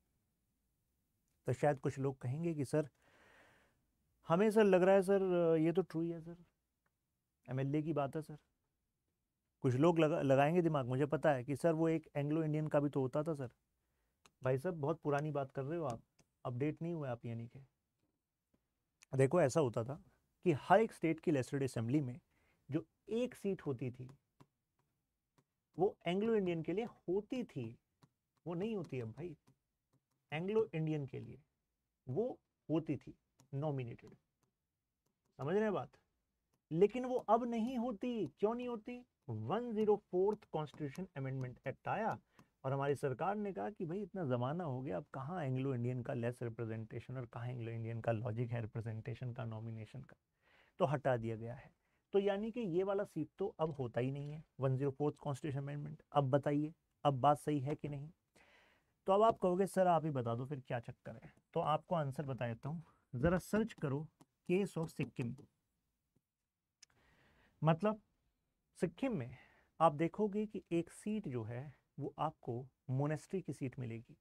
तो शायद कुछ लोग कहेंगे कि सर हमें सर लग रहा है सर ये तो ट्रू ही है सर एमएलए की बात है सर कुछ लोग लगा लगाएंगे दिमाग मुझे पता है कि सर वो एक एंग्लो इंडियन का भी तो होता था सर भाई साहब बहुत पुरानी बात कर रहे हो आप अपडेट नहीं हुए आप यानी कि देखो ऐसा होता था कि हर एक स्टेट की लेजिस्लेटिव असेंबली में जो एक सीट होती थी वो एंग्लो इंडियन के लिए होती थी वो नहीं होती अब भाई एंग्लो इंडियन के लिए वो होती थी नॉमिनेटेड समझ रहे बात लेकिन वो अब नहीं होती क्यों नहीं होती one zero fourth constitution amendment act आया और हमारी सरकार ने कहा कि भाई इतना ज़माना हो गया अब कहाँ एंग्लो इंडियन का लेस रिप्रेजेंटेशन और कहाँ एंग्लो इंडियन का लॉजिक है रिप्रेजेंटेशन का नॉमिनेशन का तो हटा दिया गया है तो यानी कि ये वाला सीट तो अब होता ही नहीं है one zero fourth constitution amendment अब बताइए अब बात सही है कि नहीं तो अब आप कहोगे सर आप ही बता दो फिर क्या चक्कर है तो आपको आंसर बता देता हूँ ज़रा सर्च करो केस ऑफ सिक्किम मतलब सिक्किम में आप देखोगे कि एक सीट जो है वो आपको मोनेस्ट्री की सीट मिलेगी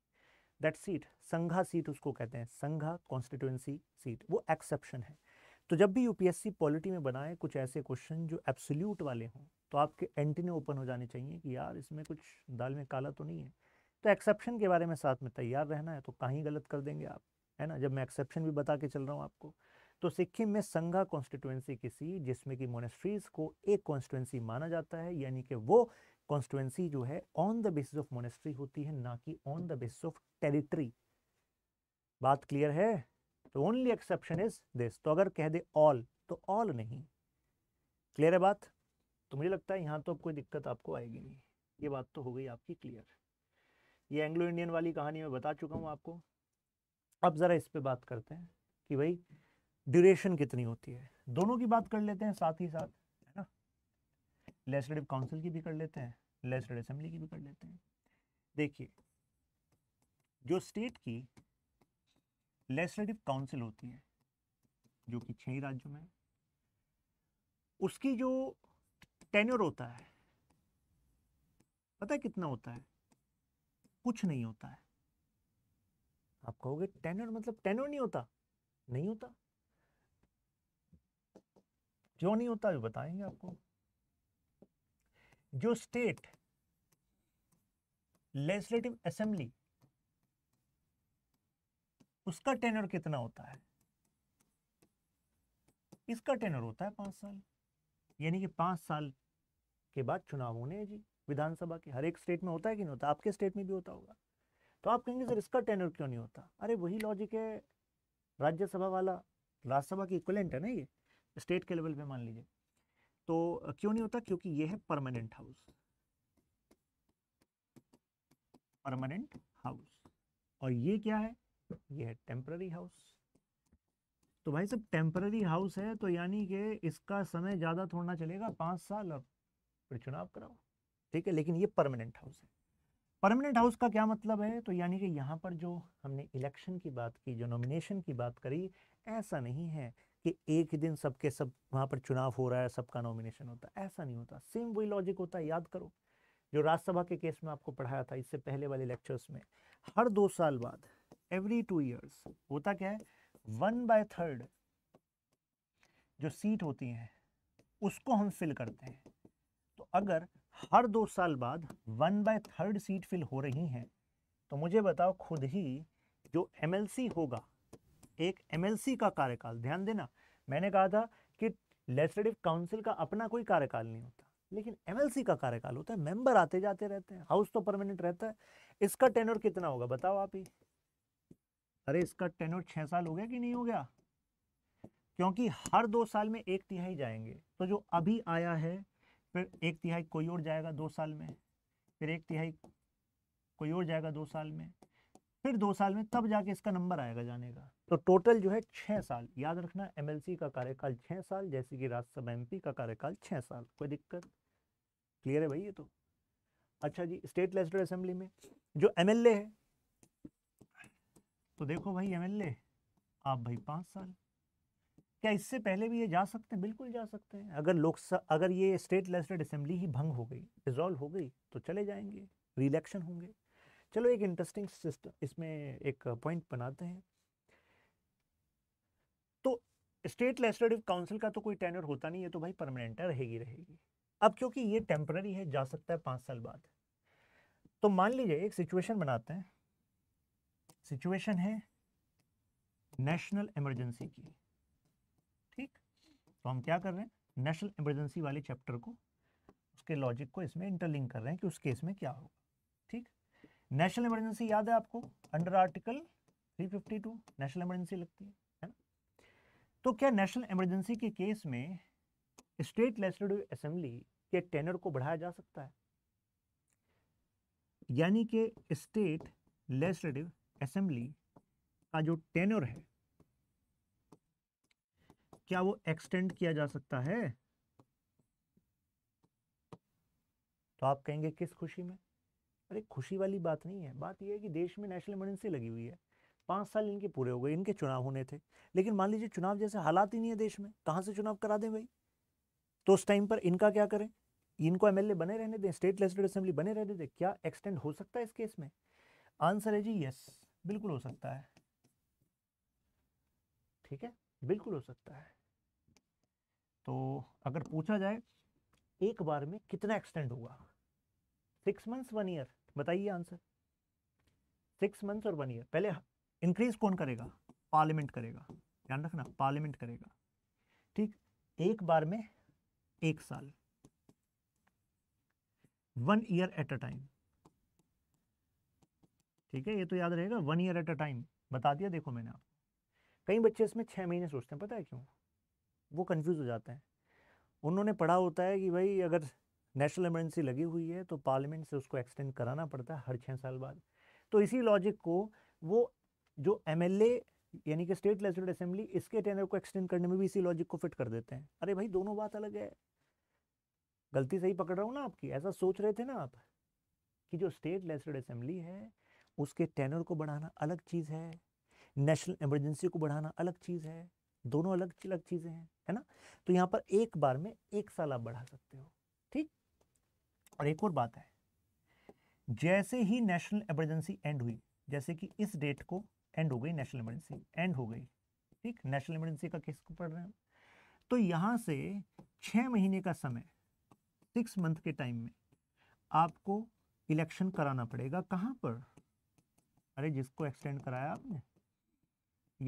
दैट सीट संघा सीट उसको कहते हैं संघा कॉन्स्टिट्यूंसी सीट वो एक्सेप्शन है तो जब भी यूपीएससी पॉलिटी में बनाए कुछ ऐसे क्वेश्चन जो एब्सोल्यूट वाले हों तो आपके एंटीने ओपन हो जाने चाहिए कि यार इसमें कुछ दाल में काला तो नहीं है तो एक्सेप्शन के बारे में साथ में तैयार रहना है तो कहीं गलत कर देंगे आप है ना जब मैं एक्सेप्शन भी बता के चल रहा हूँ आपको तो सिक्किम में संघा कॉन्स्टिट्युएंसी की सीट जिसमें कि मोनेस्ट्रीज को एक कॉन्स्टिट्युएंसी माना जाता है यानी कि वो कॉन्स्टिट्युएंसी जो है on the basis of monastery होती है ना कि on the basis of territory बात क्लियर है तो ओनली एक्सेप्शन इज दिस तो अगर कह दे ऑल तो ऑल नहीं क्लियर है बात तो मुझे लगता है यहाँ तो अब कोई दिक्कत आपको आएगी नहीं ये बात तो हो गई आपकी क्लियर ये एंग्लो इंडियन वाली कहानी मैं बता चुका हूँ आपको अब ज़रा इस पे बात करते हैं कि भाई ड्यूरेशन कितनी होती है दोनों की बात कर लेते हैं साथ ही साथ है ना लेजिस्लेटिव काउंसिल की भी कर लेते हैं लेजिस्लेटिव असेंबली की भी कर लेते हैं देखिए जो स्टेट की लेजिस्लेटिव काउंसिल होती है जो कि छह राज्यों में उसकी जो टेन्योर होता है पता है कितना होता है कुछ नहीं होता है आप कहोगे टेन्योर मतलब टेन्योर नहीं होता नहीं होता क्यों नहीं होता जो बताएंगे आपको जो स्टेट लेजिस्लेटिव असेंबली उसका टेनर कितना होता है इसका टेनर होता है पांच साल यानी कि पांच साल के बाद चुनाव होने हैं जी विधानसभा के हर एक स्टेट में होता है कि नहीं होता आपके स्टेट में भी होता होगा तो आप कहेंगे सर इसका टेनर क्यों नहीं होता अरे वही लॉजिक है राज्यसभा वाला राज्यसभा की इक्वलेंट है ना ये स्टेट के लेवल पे मान लीजिए तो क्यों नहीं होता क्योंकि ये है परमानेंट हाउस परमानेंट हाउस और ये क्या है ये है टेम्प्ररी हाउस तो भाई सब टेम्प्ररी हाउस है तो यानी कि इसका समय ज़्यादा थोड़ा चलेगा पांच साल और फिर चुनाव कराओ ठीक है लेकिन ये परमानेंट हाउस है परमानेंट हाउस का क्या मतलब है तो यानी कि यहाँ पर जो हमने इलेक्शन की बात की जो नॉमिनेशन की बात करी ऐसा नहीं है कि एक ही दिन सबके सब वहाँ पर चुनाव हो रहा है सबका नॉमिनेशन होता है ऐसा नहीं होता सेम वही लॉजिक होता है याद करो जो राज्यसभा के केस में आपको पढ़ाया था इससे पहले वाले लेक्चर्स में हर दो साल बाद एवरी टू ईयर्स होता क्या है वन बाय थर्ड जो सीट होती है उसको हम फिल करते हैं तो अगर हर दो साल बाद one by third seat fill हो रही हैं तो मुझे बताओ खुद ही जो एमएलसी होगा एक एमएलसी का कार्यकाल ध्यान देना मैंने कहा था कि लेजिस्लेटिव काउंसिल का अपना कोई कार्यकाल नहीं होता लेकिन एमएलसी का कार्यकाल होता है मेंबर आते जाते रहते हैं हाउस तो परमानेंट रहता है इसका टेनोर कितना होगा बताओ आप ही अरे इसका टेनोर छह साल हो गया कि नहीं हो गया क्योंकि हर दो साल में एक तिहाई जाएंगे तो जो अभी आया है फिर एक तिहाई कोई और जाएगा दो साल में फिर एक तिहाई कोई और जाएगा दो साल में फिर दो साल में तब जाके इसका नंबर आएगा जाने का तो टोटल जो है छः साल याद रखना एमएलसी का कार्यकाल छः साल जैसे कि राज्यसभा एमपी का कार्यकाल छः साल कोई दिक्कत क्लियर है भाई ये तो अच्छा जी स्टेट लेजिस्टर असेंबली में जो एमएलए है तो देखो भाई एमएलए आप भाई पाँच साल क्या इससे पहले भी ये जा सकते हैं बिल्कुल जा सकते हैं अगर लोकसभा अगर ये स्टेट लेजिस्लेटिव असेंबली ही भंग हो गई डिजॉल्व हो गई तो चले जाएंगे रिलेक्शन होंगे चलो एक इंटरेस्टिंग सिस्टम इसमें एक पॉइंट बनाते हैं स्टेट लेजिस्लेटिव काउंसिल का तो कोई टेनर होता नहीं है तो भाई परमानेंट रहेगी रहेगी अब क्योंकि ये टेम्पररी है जा सकता है पांच साल बाद तो मान लीजिए एक सिचुएशन बनाते हैं सिचुएशन है नेशनल इमरजेंसी की ठीक तो हम क्या कर रहे हैं नेशनल इमरजेंसी वाले चैप्टर को उसके लॉजिक को इसमें इंटरलिंक कर रहे हैं कि उस केस में क्या होगा ठीक नेशनल इमरजेंसी याद है आपको अंडर आर्टिकल 352 नेशनल इमरजेंसी लगती है तो क्या नेशनल इमरजेंसी के केस में स्टेट लेजिस्लेटिव असेंबली के टेनर को बढ़ाया जा सकता है यानी कि स्टेट लेजिस्लेटिव असेंबली का जो टेनर है क्या वो एक्सटेंड किया जा सकता है तो आप कहेंगे किस खुशी में अरे खुशी वाली बात नहीं है बात यह है कि देश में नेशनल इमरजेंसी लगी हुई है पाँच साल इनके पूरे हो गए इनके चुनाव होने थे लेकिन मान लीजिए चुनाव जैसे हालात ही नहीं है देश में कहाँ से चुनाव करा दें भाई तो उस टाइम पर इनका क्या करें इनको एमएलए बने रहने दें स्टेट लेजिस्लेटिव असेंबली बने रहने दें क्या एक्सटेंड हो सकता है इस केस में आंसर है जी यस बिल्कुल हो सकता है ठीक है बिल्कुल हो सकता है तो अगर पूछा जाए एक बार में कितना एक्सटेंड होगा सिक्स मंथ्स वन ईयर बताइए आंसर सिक्स मंथ्स और वन ईयर पहले इंक्रीज कौन करेगा पार्लियामेंट करेगा ध्यान रखना पार्लियामेंट करेगा ठीक एक बार में एक साल one year at a time ठीक है ये तो याद रहेगा one year at a time बता दिया देखो मैंने आपको कई बच्चे इसमें छह महीने सोचते हैं पता है क्यों वो कंफ्यूज हो जाते हैं उन्होंने पढ़ा होता है कि भाई अगर नेशनल इमरजेंसी लगी हुई है तो पार्लियामेंट से उसको एक्सटेंड कराना पड़ता है हर छह साल बाद तो इसी लॉजिक को वो जो एम यानी कि स्टेट लेजिस्लेटिव असेंबली इसके टेनर को एक्सटेंड करने में भी इसी लॉजिक को फिट कर देते हैं अरे भाई दोनों बात अलग है गलती सही पकड़ रहा हूँ ना आपकी ऐसा सोच रहे थे ना आप कि जो स्टेट लेजिस्लेटिव असेंबली है उसके टेनर को बढ़ाना अलग चीज़ है नेशनल इमरजेंसी को बढ़ाना अलग चीज़ है दोनों अलग अलग चीज़ें हैं है ना तो यहाँ पर एक बार में एक साल आप बढ़ा सकते हो ठीक और एक और बात है जैसे ही नेशनल इमरजेंसी एंड हुई जैसे कि इस डेट को एंड हो गई नेशनल इमरजेंसी एंड हो गई ठीक नेशनल इमरजेंसी का केस को पढ़ रहे हैं तो यहाँ से छः महीने का समय सिक्स मंथ के टाइम में आपको इलेक्शन कराना पड़ेगा कहाँ पर अरे जिसको एक्सटेंड कराया आपने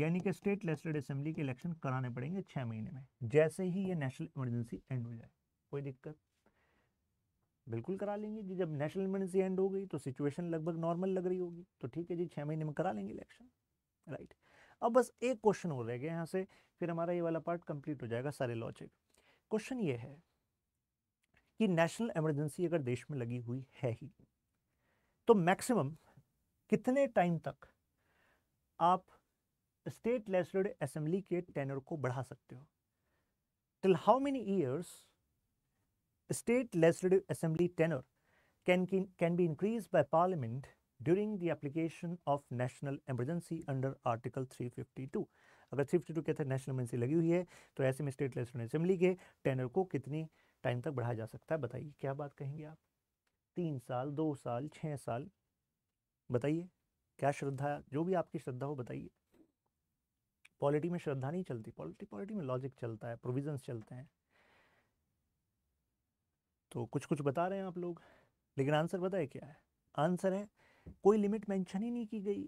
यानी कि स्टेट लेजिस्लेटिव असेंबली के इलेक्शन कराने पड़ेंगे छः महीने में जैसे ही ये नेशनल इमरजेंसी एंड हो जाए कोई दिक्कत बिल्कुल करा लेंगे जी जब नेशनल इमरजेंसी एंड हो गई तो सिचुएशन लगभग नॉर्मल लग रही होगी तो ठीक है जी छः महीने में करा लेंगे इलेक्शन राइट अब बस एक क्वेश्चन हो रह गया यहाँ से फिर हमारा ये वाला पार्ट कंप्लीट हो जाएगा सारे लॉजिक क्वेश्चन ये है कि नेशनल इमरजेंसी अगर देश में लगी हुई है ही तो मैक्सिमम कितने टाइम तक आप स्टेट लेजिस्लेटिव असेंबली के टेनर को बढ़ा सकते हो till how many years State legislative assembly tenure can, can be increased by parliament during the application of national emergency under article 352 अगर 352 के तहत नेशनल एमरजेंसी लगी हुई है तो ऐसे में स्टेट लेजिस्लेटिव असेंबली के टेनर को कितनी टाइम तक बढ़ाया जा सकता है बताइए क्या बात कहेंगे आप तीन साल दो साल छः साल बताइए क्या श्रद्धा जो भी आपकी श्रद्धा हो बताइए पॉलिटी में श्रद्धा नहीं चलती पॉलिटी पॉलिटी में लॉजिक चलता है प्रोविजन चलते हैं तो कुछ कुछ बता रहे हैं आप लोग लेकिन आंसर पता है क्या है आंसर है कोई लिमिट मेंशन ही नहीं की गई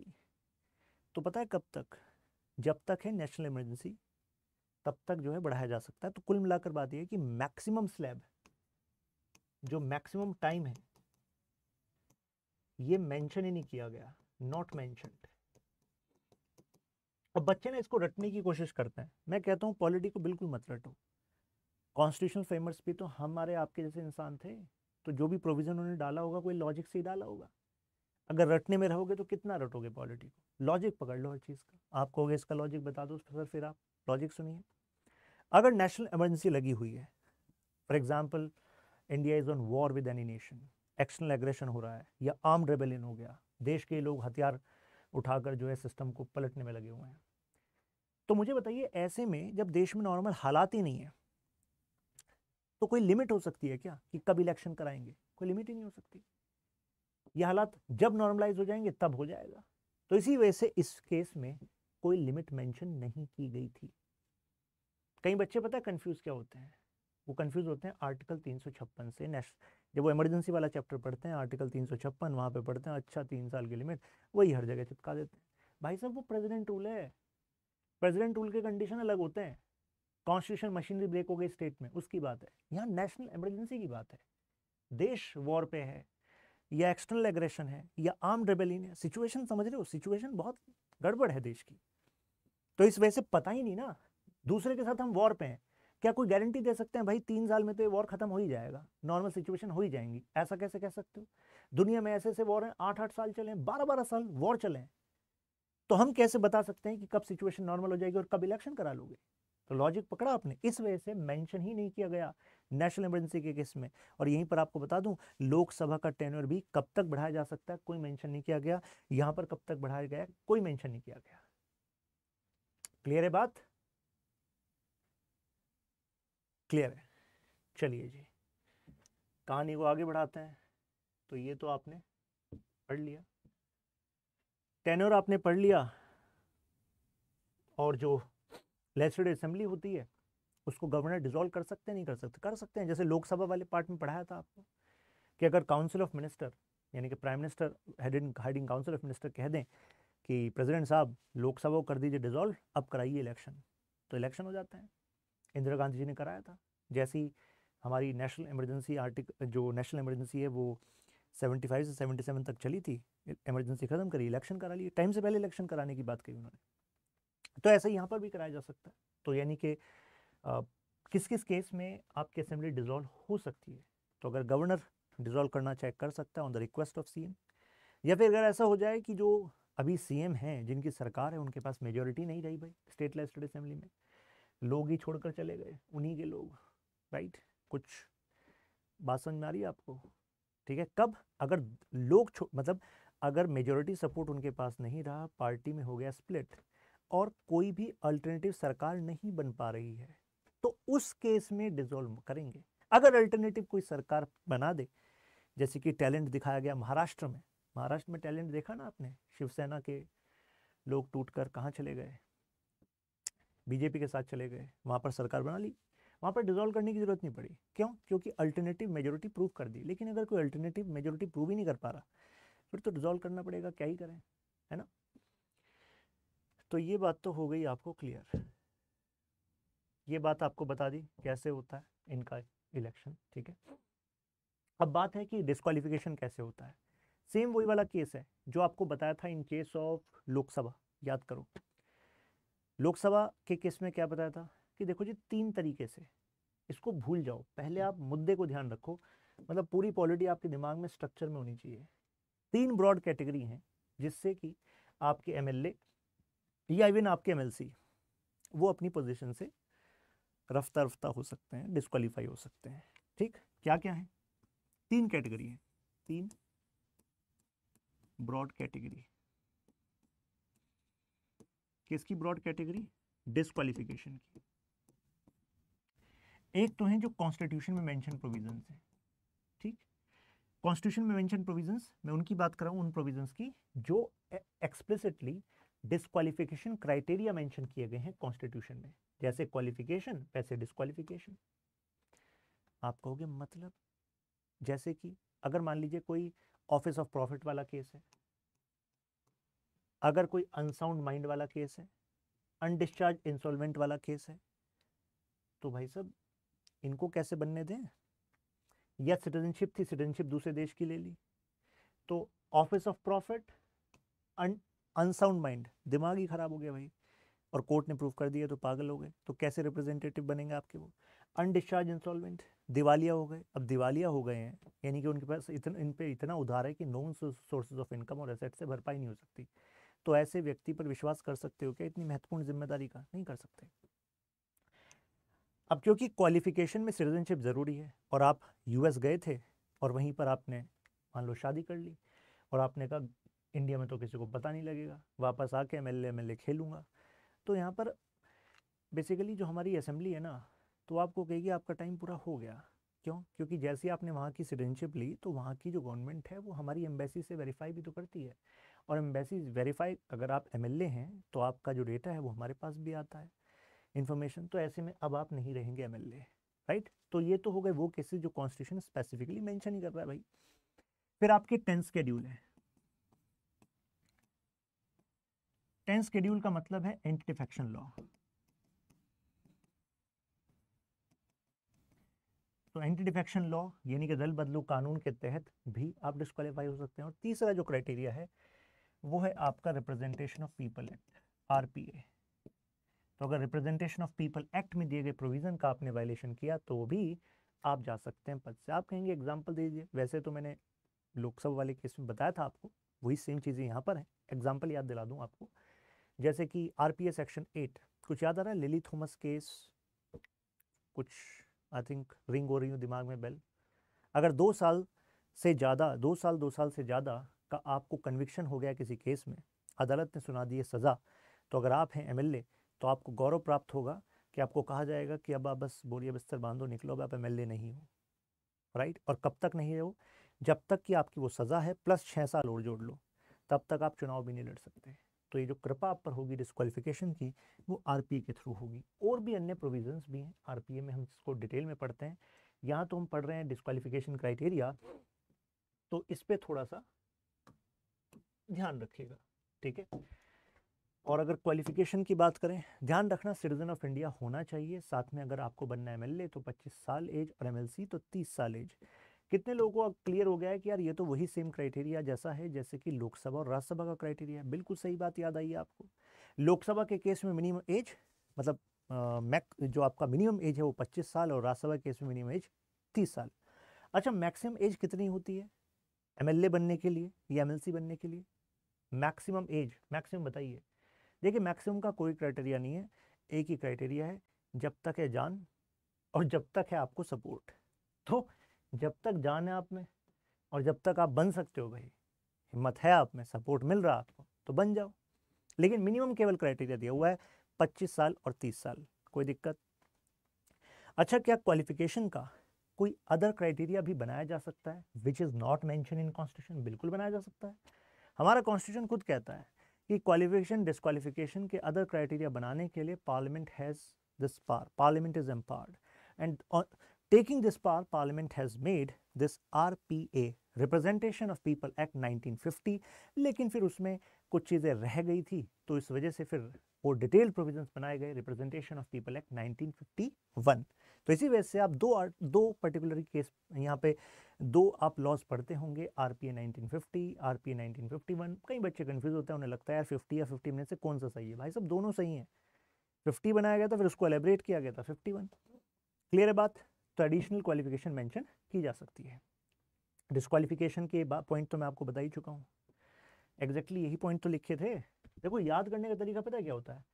तो पता है कब तक जब तक है नेशनल इमरजेंसी तब तक जो है बढ़ाया जा सकता है तो कुल मिलाकर बात यह है कि मैक्सिमम स्लैब जो मैक्सिमम टाइम है ये मेंशन ही नहीं किया गया नॉट मैं अब बच्चे ना इसको रटने की कोशिश करते हैं मैं कहता हूँ पॉलिटी को बिल्कुल मत रटो कॉन्स्टिट्यूशन फ्रेमर्स भी तो हमारे आपके जैसे इंसान थे तो जो भी प्रोविज़न उन्होंने डाला होगा कोई लॉजिक से ही डाला होगा अगर रटने में रहोगे तो कितना रटोगे पॉलिटी को लॉजिक पकड़ लो हर चीज़ का आप कहोगे इसका लॉजिक बता दो सर फिर आप लॉजिक सुनिए अगर नेशनल इमरजेंसी लगी हुई है for example India is on war with any nation external aggression हो रहा है या आर्म रेबेलियन हो गया देश के लोग हथियार उठाकर जो है सिस्टम को पलटने में लगे हुए हैं तो मुझे बताइए ऐसे में जब देश में नॉर्मल हालात ही नहीं है तो कोई लिमिट हो सकती है क्या कि कब इलेक्शन कराएंगे कोई लिमिट ही नहीं हो सकती ये हालात जब नॉर्मलाइज हो जाएंगे तब हो जाएगा तो इसी वजह से इस केस में कोई लिमिट मेंशन नहीं की गई थी कई बच्चे पता है कन्फ्यूज़ क्या होते हैं वो कन्फ्यूज़ होते हैं आर्टिकल तीन से नेक्स्ट जब वो इमरजेंसी वाला चैप्टर पढ़ते हैं आर्टिकल तीन सौ छप्पन वहाँ पर पढ़ते हैं अच्छा तीन साल की लिमिट वही हर जगह चिपका देते हैं भाई साहब वो प्रेजिडेंट रूल है प्रेजिडेंट रूल के कंडीशन अलग होते हैं कॉन्स्टिट्यूशन मशीनरी ब्रेक हो गई स्टेट में उसकी बात है यहाँ नेशनल इमरजेंसी की बात है देश वॉर पे है या एक्सटर्नल एग्रेशन है या आर्म रेबेलिन है सिचुएशन समझ रहे हो सिचुएशन बहुत गड़बड़ है देश की तो इस वजह से पता ही नहीं ना दूसरे के साथ हम वॉर पे हैं क्या कोई गारंटी दे सकते हैं भाई तीन साल में तो ये वॉर खत्म हो ही जाएगा नॉर्मल सिचुएशन हो ही जाएंगी ऐसा कैसे कह सकते हो दुनिया में ऐसे ऐसे वॉर हैं आठ आठ साल चले बारह बारह साल वॉर चले तो हम कैसे बता सकते हैं कि कब सिचुएशन नॉर्मल हो जाएगी और कब इलेक्शन करा लोगे तो लॉजिक पकड़ा आपने इस वजह से मेंशन ही नहीं किया गया नेशनल इमरजेंसी के केस में और यहीं पर आपको बता दूं लोकसभा का टेनर भी कब तक बढ़ाया जा सकता है कोई मेंशन नहीं किया गया यहां पर कब तक बढ़ाया गया कोई मेंशन नहीं किया गया क्लियर है बात क्लियर है चलिए जी कहानी को आगे बढ़ाते हैं तो ये तो आपने पढ़ लिया टेनर आपने पढ़ लिया और जो लेजिस्लेटिव असेंबली होती है उसको गवर्नर डिजोल्व कर सकते नहीं कर सकते कर सकते हैं जैसे लोकसभा वाले पार्ट में पढ़ाया था आपको कि अगर काउंसिल ऑफ मिनिस्टर यानी कि prime minister heading council of minister कह दें कि प्रेसिडेंट साहब लोकसभा को कर दीजिए डिजोल्व अब कराइए इलेक्शन तो इलेक्शन हो जाते हैं इंदिरा गांधी जी ने कराया था जैसी हमारी नेशनल इमरजेंसी आर्टिक जो नेशनल इमरजेंसी है वो 75 से 77 तक चली थी इमरजेंसी ख़त्म करी इलेक्शन करा लिए टाइम से पहले इलेक्शन कराने की बात कही उन्होंने तो ऐसा यहाँ पर भी कराया जा सकता है तो यानी कि किस किस केस में आपकी असेंबली डिजॉल्व हो सकती है तो अगर गवर्नर डिजॉल्व करना चाहे कर सकता है on the request of CM या फिर अगर ऐसा हो जाए कि जो अभी सीएम हैं जिनकी सरकार है उनके पास मेजोरिटी नहीं रही भाई स्टेट लेजिस्लेट असेंबली में लोग ही छोड़कर चले गए उन्हीं के लोग राइट कुछ बात समझ में आ रही है आपको ठीक है कब अगर लोग मतलब अगर मेजोरिटी सपोर्ट उनके पास नहीं रहा पार्टी में हो गया स्प्लिट और कोई भी अल्टरनेटिव सरकार नहीं बन पा रही है तो उस केस में डिजोल्व करेंगे अगर अल्टरनेटिव कोई सरकार बना दे जैसे कि टैलेंट दिखाया गया महाराष्ट्र में महाराष्ट्र में टैलेंट देखा ना आपने शिवसेना के लोग टूट कर कहाँ चले गए बीजेपी के साथ चले गए वहाँ पर सरकार बना ली वहाँ पर डिजोल्व करने की जरूरत नहीं पड़ी क्यों क्योंकि अल्टरनेटिव मेजोरिटी प्रूव कर दी लेकिन अगर कोई अल्टरनेटिव मेजोरिटी प्रूव ही नहीं कर पा रहा फिर तो डिजोल्व करना पड़ेगा क्या ही करें है ना तो ये बात तो हो गई आपको क्लियर ये बात आपको बता दी कैसे होता है इनका इलेक्शन ठीक है अब बात है कि डिस्कालिफिकेशन कैसे होता है सेम वही वाला केस है जो आपको बताया था इन केस ऑफ लोकसभा याद करो लोकसभा के केस में क्या बताया था कि देखो जी तीन तरीके से इसको भूल जाओ पहले आप मुद्दे को ध्यान रखो मतलब पूरी पॉलिटी आपके दिमाग में स्ट्रक्चर में होनी चाहिए तीन ब्रॉड कैटेगरी हैं जिससे कि आपके एमएलए या इवन आपके एम वो अपनी पोजिशन से रफ्ता रफ्ता हो सकते हैं डिस्कालीफाई हो सकते हैं ठीक क्या क्या है तीन कैटेगरी है तीन ब्रॉड कैटेगरी किसकी ब्रॉड कैटेगरी डिस्कालीफिकेशन की एक तो है जो कॉन्स्टिट्यूशन में मेंशन प्रोविजंस है ठीक कॉन्स्टिट्यूशन में मेंशन प्रोविजंस मैं उनकी बात कर रहा हूँ उन प्रोविजंस की जो एक्सप्लिसिटली डिस्कालिफिकेशन क्राइटेरिया मेंशन किए गए हैं कॉन्स्टिट्यूशन में जैसे क्वालिफिकेशन वैसे डिस्कालिफिकेशन आप कहोगे मतलब जैसे कि अगर मान लीजिए कोई ऑफिस ऑफ प्रॉफिट वाला केस है अगर कोई अनसाउंड माइंड वाला केस है अनडिस्चार्ज इंसॉल्वेंट वाला केस है तो भाई सब इनको कैसे बनने दें या सिटीजनशिप थी सिटीजनशिप दूसरे देश की ले ली तो office of profit unsound mind दिमाग ही ख़राब हो गया भाई और कोर्ट ने प्रूव कर दिया तो पागल हो गए तो कैसे रिप्रेजेंटेटिव बनेंगे आपके वो अनडिस्चार्ज इंस्टॉलमेंट दिवालिया हो गए अब दिवालिया हो गए हैं यानी कि उनके पास इतना इन पर इतना उधार है कि नॉन सोर्सेज ऑफ इनकम और एसेट से भरपाई नहीं हो सकती तो ऐसे व्यक्ति पर विश्वास कर सकते हो क्या इतनी महत्वपूर्ण जिम्मेदारी का नहीं कर सकते अब क्योंकि क्वालिफिकेशन में सिटीजनशिप ज़रूरी है और आप यूएस गए थे और वहीं पर आपने मान लो शादी कर ली और आपने कहा इंडिया में तो किसी को पता नहीं लगेगा वापस आके एम एल एम खेलूँगा तो यहाँ पर बेसिकली जो हमारी असेंबली है ना तो आपको कहेगी आपका टाइम पूरा हो गया क्यों क्योंकि जैसे आपने वहाँ की सिटीजनशिप ली तो वहाँ की जो गवर्नमेंट है वो हमारी एम्बेसी से वेरीफाई भी तो करती है और एम्बेसी वेरीफाई अगर आप एम हैं तो आपका जो डेटा है वो हमारे पास भी आता है इन्फॉर्मेशन तो ऐसे में अब आप नहीं रहेंगे एम राइट तो ये तो हो गए वो केसेज जो कॉन्स्टिट्यूशन स्पेसिफिकली मैंशन ही कर रहा है भाई फिर आपके टेंथ स्केड्यूल है टेन स्केड्यूल का मतलब है एंटी डिफेक्शन लॉ तो एंटी डिफेक्शन लॉ यानी कि दल बदलू कानून के तहत भी आप डिस्कालीफाई हो सकते हैं और तीसरा जो क्राइटेरिया है वो है आपका representation of people act RPA तो अगर रिप्रेजेंटेशन ऑफ पीपल एक्ट में दिए गए प्रोविज़न का आपने वायलेशन किया तो भी आप जा सकते हैं पद से आप कहेंगे एग्जाम्पल दीजिए वैसे तो मैंने लोकसभा वाले केस में बताया था आपको वही सेम चीज़ें यहाँ पर हैं एग्जाम्पल याद दिला दूँ आपको जैसे कि आरपीए सेक्शन एट कुछ याद आ रहा है लिली थॉमस केस कुछ आई थिंक रिंग हो रही हूँ दिमाग में बेल अगर दो साल से ज़्यादा दो साल दो साल से ज़्यादा का आपको कन्विक्शन हो गया किसी केस में अदालत ने सुना दी है सज़ा तो अगर आप हैं एमएलए तो आपको गौरव प्राप्त होगा कि आपको कहा जाएगा कि अब आप बस बोरिया बिस्तर बांधो निकलो अब आप एम नहीं हो राइट और कब तक नहीं हो जब तक कि आपकी वो सज़ा है प्लस छः साल और जोड़ लो तब तक आप चुनाव भी नहीं लड़ सकते तो ये जो कृपा आप पर होगी डिस्कालिफिकेशन की वो आर के थ्रू होगी और भी अन्य प्रोविजंस भी हैं आर में हम इसको डिटेल में पढ़ते हैं यहाँ तो हम पढ़ रहे हैं डिस्कालिफिकेशन क्राइटेरिया तो इस पर थोड़ा सा ध्यान रखिएगा ठीक है और अगर क्वालिफिकेशन की बात करें ध्यान रखना सिटीजन ऑफ इंडिया होना चाहिए साथ में अगर आपको बनना है एम तो 25 साल एज और एमएलसी तो 30 साल एज कितने लोगों को क्लियर हो गया है कि यार ये तो वही सेम क्राइटेरिया जैसा है जैसे कि लोकसभा और राज्यसभा का क्राइटेरिया है बिल्कुल सही बात याद आई है आपको लोकसभा के केस में मिनिमम एज मतलब मैक जो आपका मिनिमम एज है वो पच्चीस साल और राज्यसभा केस में मिनिमम एज तीस साल अच्छा मैक्सिमम एज कितनी होती है एम बनने के लिए या एमएलसी बनने के लिए मैक्सिमम एज मैक्सिमम बताइए देखिए मैक्सिमम का कोई क्राइटेरिया नहीं है एक ही क्राइटेरिया है जब तक है जान और जब तक है आपको सपोर्ट तो जब तक जान है आप में और जब तक आप बन सकते हो भाई हिम्मत है आप में सपोर्ट मिल रहा है आपको तो बन जाओ लेकिन मिनिमम केवल क्राइटेरिया दिया हुआ है पच्चीस साल और तीस साल कोई दिक्कत अच्छा क्या क्वालिफिकेशन का कोई अदर क्राइटेरिया भी बनाया जा सकता है which is not mention in constitution बिल्कुल बनाया जा सकता है हमारा कॉन्स्टिट्यूशन खुद कहता है कि क्वालिफिकेशन डिसक्वालिफिकेशन के अदर क्राइटेरिया बनाने के लिए पार्लियामेंट हैज़ दिस पार parliament is empowered and Taking this power, Parliament has made this RPA representation of people act 1950 लेकिन फिर उसमें कुछ चीज़ें रह गई थी तो इस वजह से फिर वो डिटेल provisions बनाए गए representation of people act 1951 to तो इसी वजह से आप दो दो पर्टिकुलर केस यहाँ पे दो आप लॉज पढ़ते होंगे आर पी ए नाइनटीन कई बच्चे कन्फ्यूज होते हैं उन्हें लगता है यार फिफ्टी या फिफ्टी में से कौन सा सही है भाई सब दोनों सही हैं फिफ्टी बनाया गया था फिर उसको एलेबरेट किया गया था फिफ्टी क्लियर है बात ट्रेडिशनल क्वालिफिकेशन मेंशन की जा सकती है डिस्कालिफिकेशन के पॉइंट तो मैं आपको बता ही चुका हूँ एग्जैक्टली exactly यही पॉइंट तो लिखे थे देखो याद करने का तरीका पता क्या होता है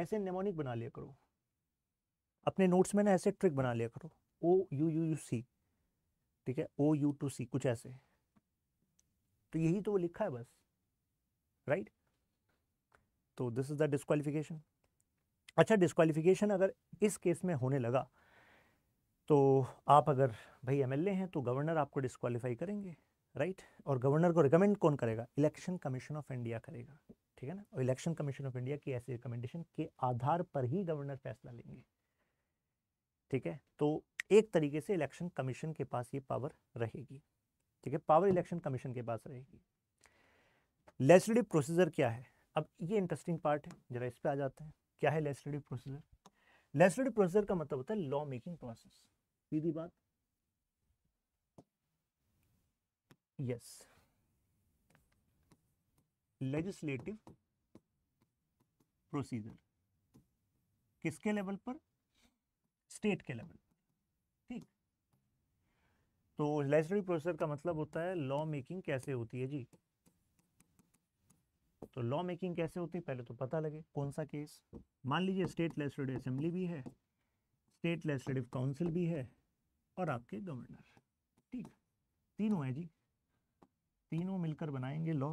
ऐसे नेमोनिक बना लिया करो अपने नोट्स में ना ऐसे ट्रिक बना लिया करो O U U U C ठीक है ओ यू टू सी कुछ ऐसे तो यही तो वो लिखा है बस राइट तो दिस इज द डिस्कालिफिकेशन अच्छा डिस्कालिफिकेशन अगर इस केस में होने लगा तो आप अगर भाई एम हैं तो गवर्नर आपको डिस्कवालीफाई करेंगे राइट और गवर्नर को रिकमेंड कौन करेगा इलेक्शन कमीशन ऑफ इंडिया करेगा ठीक है ना और इलेक्शन कमीशन ऑफ इंडिया की ऐसी रिकमेंडेशन के आधार पर ही गवर्नर फैसला लेंगे ठीक है तो एक तरीके से इलेक्शन कमीशन के पास ये पावर रहेगी ठीक है पावर इलेक्शन कमीशन के पास रहेगी लेजिस्लेटिव प्रोसीजर क्या है अब ये इंटरेस्टिंग पार्ट है जरा इस पर आ जाते हैं क्या है लेजिस्लेटिव प्रोसीजर लेजिस्लेटिव प्रोसीजर का मतलब होता है लॉ मेकिंग प्रोसेस सीधी बात यस लेजिस्लेटिव प्रोसीजर किसके लेवल पर स्टेट के लेवल ठीक तो लेजिस्लेटिव प्रोसीजर का मतलब होता है लॉ मेकिंग कैसे होती है जी तो लॉ मेकिंग कैसे होती है पहले तो पता लगे कौन सा केस मान लीजिए स्टेट लेजिस्लेटिव असेंबली भी है स्टेट लेजिस्लेटिव काउंसिल भी है और आपके गवर्नर ठीक तीनों है जी तीनों मिलकर बनाएंगे लॉ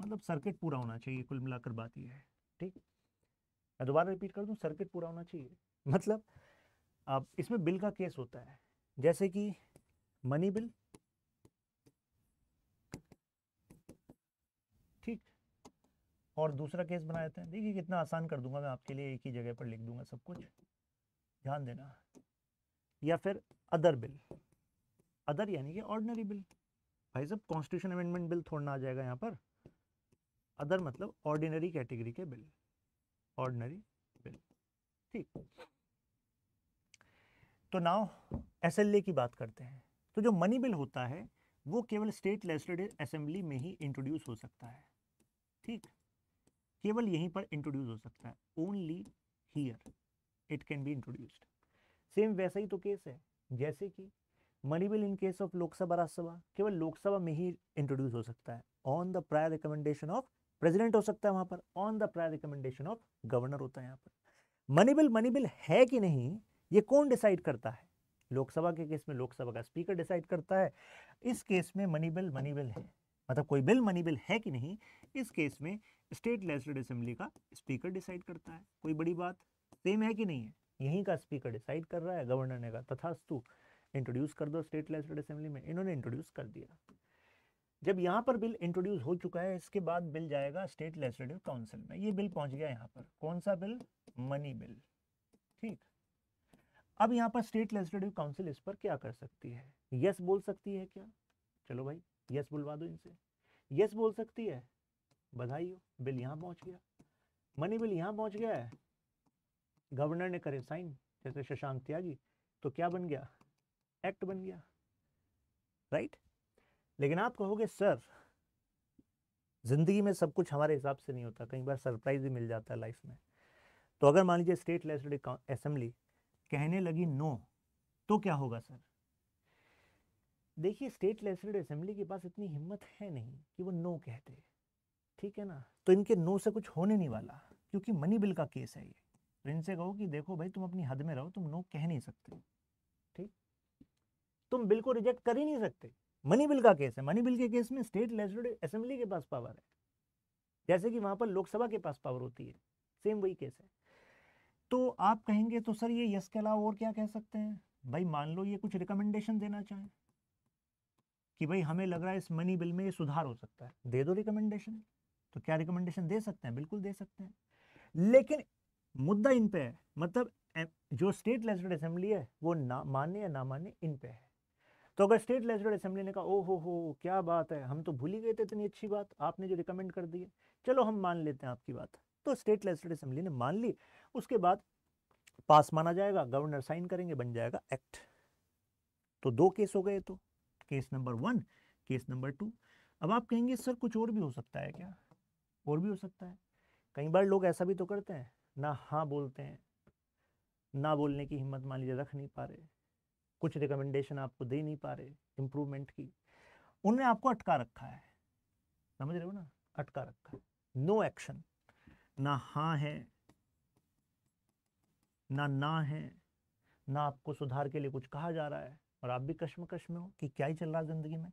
मतलब सर्किट पूरा होना चाहिए कुल मिलाकर बात यह है ठीक मैं दोबारा रिपीट कर दूं सर्किट पूरा होना चाहिए मतलब अब इसमें बिल का केस होता है जैसे कि मनी बिल ठीक और दूसरा केस बना देते हैं देखिए कितना आसान कर दूंगा मैं आपके लिए एक ही जगह पर लिख दूंगा सब कुछ ध्यान देना या फिर अदर बिल अदर यानी कि ऑर्डनरी बिल भाई साहब कॉन्स्टिट्यूशन अमेंडमेंट बिल थोड़ा आ जाएगा यहाँ पर अदर मतलब ऑर्डिनरी कैटेगरी के बिल ऑर्डिनरी बिल ठीक तो नाव एसएलए की बात करते हैं तो जो मनी बिल होता है वो केवल स्टेट लेजिस्लेटिव असेंबली में ही इंट्रोड्यूस हो सकता है ठीक केवल यहीं पर इंट्रोड्यूस हो सकता है only here it can be introduced same वैसा ही तो केस है जैसे कि money bill in case of Lok Sabha Rajya Sabha केवल लोकसभा में ही इंट्रोड्यूस हो सकता है on the prior recommendation of president हो सकता है वहां पर on the prior recommendation of governor होता है यहाँ पर मनी बिल मनी बिल है कि नहीं ये कौन डिसाइड करता है लोकसभा के केस में लोकसभा का स्पीकर डिसाइड करता है इस केस में मनी बिल मनी बिल है मतलब कोई बिल मनी बिल है कि नहीं इस केस में स्टेट लेजिस्लेटिव असेंबली का स्पीकर डिसाइड करता है कोई बड़ी बात सेम है कि नहीं है यहीं का स्पीकर डिसाइड कर रहा है गवर्नर ने कहा तथास्तु इंट्रोड्यूस कर दो स्टेट लेजिस्लेटिव असेंबली में इन्होंने इंट्रोड्यूस कर दिया जब यहाँ पर बिल इंट्रोड्यूस हो चुका है इसके बाद बिल जाएगा स्टेट लेजिस्लेटिव काउंसिल में ये बिल पहुंच गया यहाँ पर कौन सा बिल मनी बिल ठीक अब यहाँ पर स्टेट लेजिस्लेटिव काउंसिल इस पर क्या कर सकती है यस बोल सकती है क्या चलो भाई यस बुलवा दो इनसे यस बोल सकती है बधाई हो बिल यहाँ पहुंच गया मनी बिल यहाँ पहुंच गया है गवर्नर ने करे साइन जैसे शशांक त्यागी तो क्या बन गया एक्ट बन गया राइट लेकिन आप कहोगे सर जिंदगी में सब कुछ हमारे हिसाब से नहीं होता कई बार सरप्राइज भी मिल जाता है लाइफ में तो अगर मान लीजिए स्टेट लेजिस्लेटिव असेंबली कहने लगी नो तो क्या होगा सर देखिए स्टेट लेजिस्लेटिव असेंबली के पास इतनी हिम्मत है नहीं कि वो नो कहते ठीक है ना तो इनके नो से कुछ होने नहीं वाला क्योंकि मनी बिल का केस है ये तो इनसे कहो कि देखो भाई तुम अपनी हद में रहो तुम नो कह नहीं सकते ठीक तुम बिल को रिजेक्ट कर ही नहीं सकते मनी बिल का केस है मनी बिल के केस में स्टेट लेजिस्लेटिव असेंबली के पास पावर है जैसे कि वहां पर लोकसभा के पास पावर होती है सेम वही केस है तो आप कहेंगे तो सर ये यस के अलावा और क्या कह सकते हैं भाई मान लो ये कुछ रिकमेंडेशन देना चाहे कि भाई हमें लग रहा है इस मनी बिल में ये सुधार हो सकता है दे दो रिकमेंडेशन तो क्या रिकमेंडेशन दे सकते हैं बिल्कुल दे सकते हैं लेकिन मुद्दा इन पे है मतलब जो स्टेट लेजिस्लेट असेंबली है वो ना माने या ना माने इन पे है तो अगर स्टेट लेजिस्लेट असेंबली ने कहा ओ हो हो क्या बात है हम तो भूल ही गए थे इतनी अच्छी बात आपने जो रिकमेंड कर दी है चलो हम मान लेते हैं आपकी बात तो स्टेट लेजिस्लेट असेंबली ने मान ली उसके बाद पास माना जाएगा गवर्नर साइन करेंगे बन जाएगा एक्ट तो दो केस हो गए तो case number one case number two अब आप कहेंगे सर कुछ और भी हो सकता है क्या और भी हो सकता है कई बार लोग ऐसा भी तो करते हैं ना हाँ बोलते हैं ना बोलने की हिम्मत मान लीजिए रख नहीं पा रहे कुछ रिकमेंडेशन आपको दे नहीं पा रहे इम्प्रूवमेंट की उन्होंने आपको अटका रखा है समझ रहे हो ना अटका रखा है नो एक्शन ना हाँ है ना ना है ना आपको सुधार के लिए कुछ कहा जा रहा है और आप भी कश्म कश्म हो कि क्या ही चल रहा है ज़िंदगी में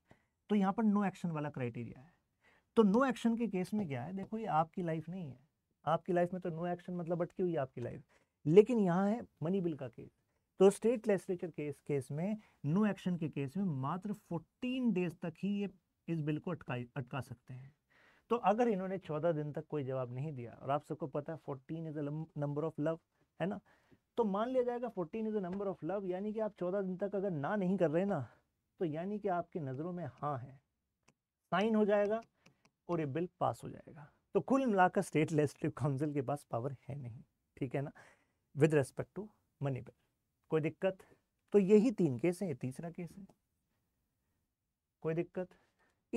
तो यहाँ पर नो एक्शन वाला क्राइटेरिया है तो नो एक्शन के केस में क्या है देखो ये आपकी लाइफ नहीं है आपकी लाइफ में तो नो एक्शन मतलब अटकी हुई है आपकी लाइफ लेकिन यहाँ है मनी बिल का केस तो स्टेट लेजिस्लेचर केस केस में नो एक्शन के केस में मात्र 14 डेज तक ही ये इस बिल को अटका अटका सकते हैं तो अगर इन्होंने 14 दिन तक कोई जवाब नहीं दिया और आप सबको पता है fourteen is a number of love है ना तो मान लिया जाएगा fourteen is a number of love यानी कि आप चौदह दिन तक अगर ना नहीं कर रहे ना तो यानी कि आपकी नज़रों में हाँ है साइन हो जाएगा और ये बिल पास हो जाएगा तो कुल मिलाकर स्टेट लेजिस्लेटिव काउंसिल के पास पावर है नहीं ठीक है ना with respect to money bill कोई दिक्कत तो यही तीन केस है तीसरा केस है कोई दिक्कत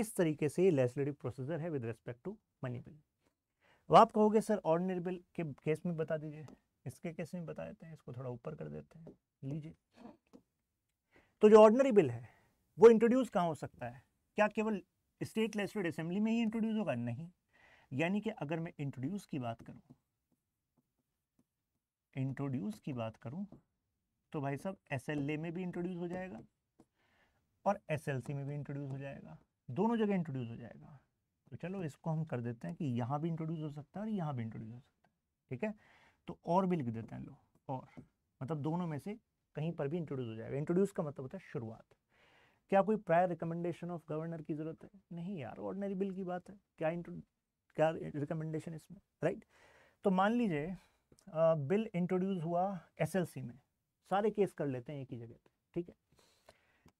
इस तरीके से लेजिस्लेटिव प्रोसीजर है with respect to money bill अब आप कहोगे सर ऑर्डनरी बिल के केस में बता दीजिए इसके केस में बता देते हैं इसको थोड़ा ऊपर कर देते हैं लीजिए तो जो ऑर्डनरी बिल है वो इंट्रोड्यूस कहाँ हो सकता है क्या केवल स्टेट लेजिस्लेटिव असेंबली में ही इंट्रोड्यूस होगा नहीं यानी कि अगर मैं इंट्रोड्यूस की बात करूं इंट्रोड्यूस की बात करूं तो भाई साहब एस में भी इंट्रोड्यूस हो जाएगा और एस में भी इंट्रोड्यूस हो जाएगा दोनों जगह इंट्रोड्यूस हो जाएगा तो चलो इसको हम कर देते हैं कि यहाँ भी इंट्रोड्यूस हो सकता है और यहाँ भी इंट्रोड्यूस हो सकता है ठीक है तो और भी लिख देते हैं लो और मतलब दोनों में से कहीं पर भी इंट्रोड्यूस हो जाएगा इंट्रोड्यूस का मतलब होता है शुरुआत क्या कोई प्रायर रिकमेंडेशन ऑफ गवर्नर की ज़रूरत है नहीं यार ऑर्डनरी बिल की बात है क्या क्या रिकमेंडेशन इसमें राइट तो मान लीजिए बिल इंट्रोड्यूस हुआ एसएलसी में सारे केस कर लेते हैं एक ही जगह पे ठीक है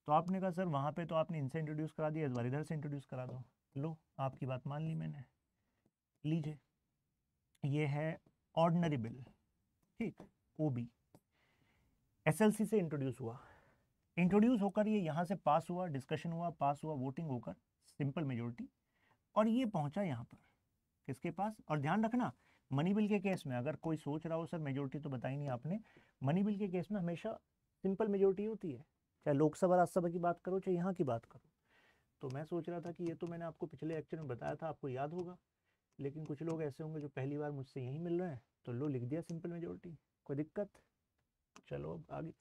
तो आपने कहा सर वहाँ पे तो आपने इनसे इंट्रोड्यूस करा दिया इस बार इधर से इंट्रोड्यूस करा दो लो आपकी बात मान ली मैंने लीजिए ये है ऑर्डनरी बिल ठीक ओ बी एसएलसी से इंट्रोड्यूस हुआ इंट्रोड्यूस होकर ये यहाँ से पास हुआ डिस्कशन हुआ पास हुआ वोटिंग होकर सिंपल मेजोरिटी और ये पहुँचा यहाँ पर किसके पास और ध्यान रखना मनी बिल के केस में अगर कोई सोच रहा हो सर मेजोरिटी तो बताई नहीं आपने मनी बिल के केस में हमेशा सिंपल मेजोरिटी होती है चाहे लोकसभा राज्यसभा की बात करो चाहे यहाँ की बात करो तो मैं सोच रहा था कि ये तो मैंने आपको पिछले लेक्चर में बताया था आपको याद होगा लेकिन कुछ लोग ऐसे होंगे जो पहली बार मुझसे यहीं मिल रहे हैं तो लो लिख दिया सिंपल मेजोरिटी कोई दिक्कत चलो अब आगे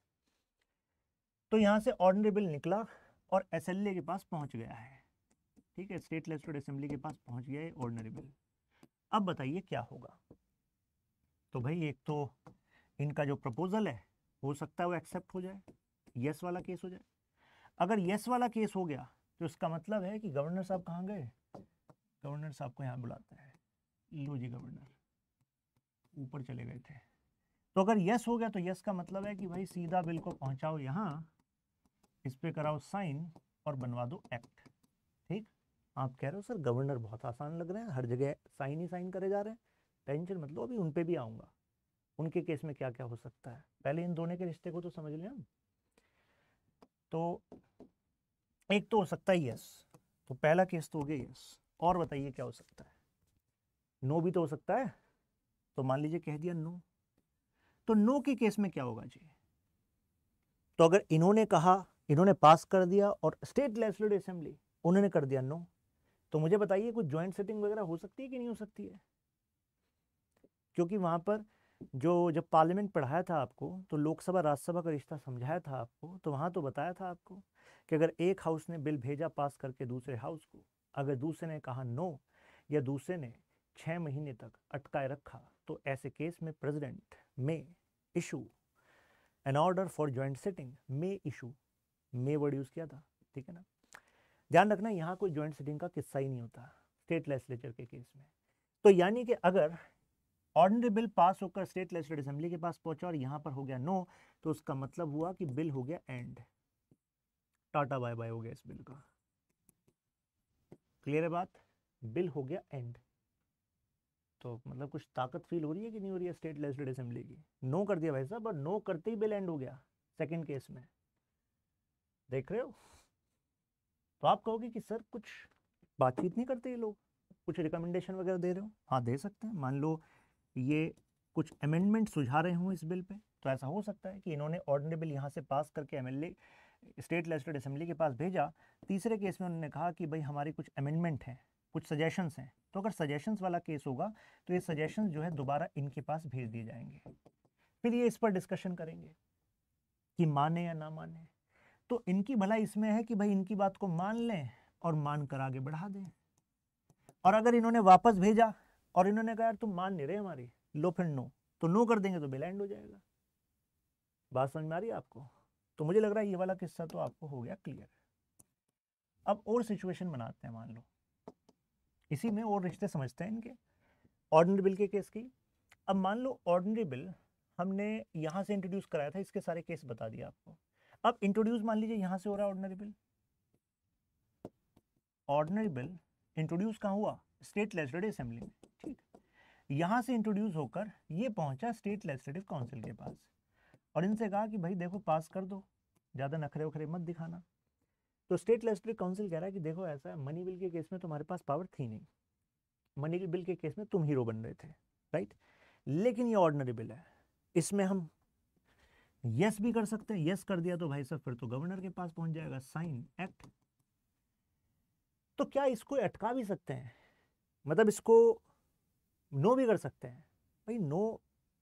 तो यहाँ से ऑर्डनरी बिल निकला और एस के पास पहुँच गया है ठीक है स्टेट लेजिस्लेटिव असेंबली के पास पहुँच गया है ऑर्डनरी बिल अब बताइए क्या होगा तो भाई एक तो इनका जो प्रपोजल है हो सकता है वो एक्सेप्ट हो जाए यस वाला केस हो जाए अगर यस वाला केस हो गया तो इसका मतलब है कि गवर्नर साहब कहाँ गए गवर्नर साहब को यहाँ बुलाते हैं लो जी गवर्नर ऊपर चले गए थे तो अगर यस हो गया तो यस का मतलब है कि भाई सीधा बिल को पहुंचाओ यहाँ इस पर कराओ साइन और बनवा दो एक्ट आप कह रहे हो सर गवर्नर बहुत आसान लग रहे हैं हर जगह साइन ही साइन करे जा रहे हैं टेंशन मतलब अभी उन पर भी आऊँगा उनके केस में क्या क्या हो सकता है पहले इन दोनों के रिश्ते को तो समझ लें हम तो एक तो हो सकता है यस तो पहला केस तो हो गया यस और बताइए क्या हो सकता है नो भी तो हो सकता है तो मान लीजिए कह दिया नो तो नो के केस में क्या होगा जी तो अगर इन्होंने कहा इन्होंने पास कर दिया और स्टेट लेजिस्लेटिव असेंबली उन्होंने कर दिया नो तो मुझे बताइए कुछ ज्वाइंट सेटिंग वगैरह हो सकती है कि नहीं हो सकती है क्योंकि वहां पर जो जब पार्लियामेंट पढ़ाया था आपको तो लोकसभा राज्यसभा का रिश्ता समझाया था आपको तो वहां तो बताया था आपको कि अगर एक हाउस ने बिल भेजा पास करके दूसरे हाउस को अगर दूसरे ने कहा नो या दूसरे ने छः महीने तक अटकाए रखा तो ऐसे केस में प्रेसिडेंट में issue an order for joint sitting मे इशू मे वर्ड यूज़ किया था ठीक है ना ध्यान रखना यहाँ कोई ज्वाइंट सिटिंग का किस्सा ही नहीं होता स्टेट लेजिस्लेचर के केस में तो यानी कि अगर ऑर्डनरी बिल पास होकर स्टेट लेजिस्लेटर असेंबली के पास पहुंचा और यहाँ पर हो गया नो तो उसका मतलब हुआ कि बिल हो गया एंड टाटा बाय बाय हो गया इस बिल का क्लियर है बात बिल हो गया एंड तो मतलब कुछ ताकत फील हो रही है कि नहीं हो रही है स्टेट लेजिस्लेटर असेंबली की नो कर दिया भाई साहब और नो करते ही बिल एंड हो गया सेकेंड केस में देख रहे हो तो आप कहोगे कि सर कुछ बातचीत नहीं करते ये लोग कुछ रिकमेंडेशन वगैरह दे रहे हो हाँ दे सकते हैं मान लो ये कुछ अमेंडमेंट सुझा रहे हों इस बिल पे तो ऐसा हो सकता है कि इन्होंने ऑर्डनरी बिल यहाँ से पास करके एमएलए स्टेट लेजिस्लेट असेंबली के पास भेजा तीसरे केस में उन्होंने कहा कि भाई हमारे कुछ अमेंडमेंट हैं कुछ सजेशंस हैं तो अगर सजेशंस वाला केस होगा तो ये सजेशन जो है दोबारा इनके पास भेज दिए जाएंगे फिर ये इस पर डिस्कशन करेंगे कि माने या ना माने तो इनकी भलाई इसमें है कि भाई इनकी बात को मान लें और मान कर आगे बढ़ा दें और अगर इन्होंने वापस भेजा और इन्होंने कहा यार तुम मान नहीं रहे हमारी लो फिर नो तो नो कर देंगे तो एंड हो जाएगा बात समझ में आ रही है आपको तो मुझे लग रहा है ये वाला किस्सा तो आपको हो गया क्लियर अब और सिचुएशन बनाते हैं मान लो इसी में और रिश्ते समझते हैं इनके ऑर्डनरी बिल के केस की अब मान लो ऑर्डनरी बिल हमने यहाँ से इंट्रोड्यूस कराया था इसके सारे केस बता दिया आपको अब इंट्रोड्यूस मान लीजिए यहां से हो रहा है ordinary bill ordinary bill introduce कहाँ हुआ स्टेट लेजिस्लेटिव असेंबली में ठीक यहां से इंट्रोड्यूस होकर ये पहुंचा स्टेट लेजिस्लेटिव काउंसिल के पास और इनसे कहा कि भाई देखो पास कर दो ज़्यादा नखरे वखरे मत दिखाना तो स्टेट लेजिस्लेटिव काउंसिल कह रहा है कि देखो ऐसा है मनी बिल के केस में तुम्हारे पास पावर थी नहीं मनी बिल के केस में तुम हीरो बन रहे थे राइट लेकिन ये ऑर्डनरी बिल है इसमें हम यस भी कर सकते हैं यस कर दिया तो भाई साहब फिर तो गवर्नर के पास पहुंच जाएगा साइन एक्ट तो क्या इसको अटका भी सकते हैं मतलब इसको नो भी कर सकते हैं भाई नो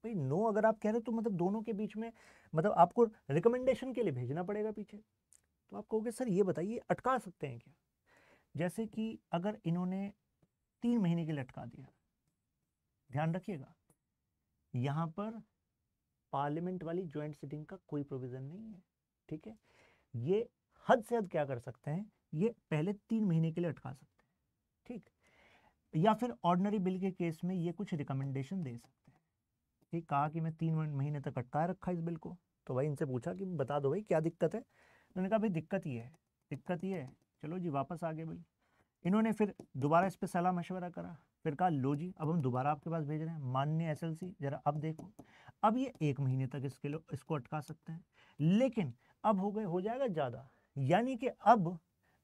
भाई नो अगर आप कह रहे हो तो मतलब दोनों के बीच में मतलब आपको रिकमेंडेशन के लिए भेजना पड़ेगा पीछे तो आप कहोगे सर ये बताइए अटका सकते हैं क्या जैसे कि अगर इन्होंने तीन महीने के लिए अटका दिया ध्यान रखिएगा यहाँ पर पार्लियामेंट वाली ज्वाइंट सिटिंग का कोई प्रोविज़न नहीं है ठीक है ये हद से हद क्या कर सकते हैं ये पहले तीन महीने के लिए अटका सकते हैं ठीक या फिर ऑर्डनरी बिल के केस में ये कुछ रिकमेंडेशन दे सकते हैं ठीक कहा कि मैं तीन महीने तक अटकाए रखा इस बिल को तो भाई इनसे पूछा कि बता दो भाई क्या दिक्कत है उन्होंने कहा भाई दिक्कत ये है दिक्कत ये है चलो जी वापस आ गए बिल इन्होंने फिर दोबारा इस पर सलाह मशवरा करा फिर कहा लो जी अब हम दोबारा आपके पास भेज रहे हैं माननीय एस जरा अब देखो अब ये एक महीने तक इसके लिए इसको अटका सकते हैं लेकिन अब हो गए हो जाएगा ज़्यादा यानी कि अब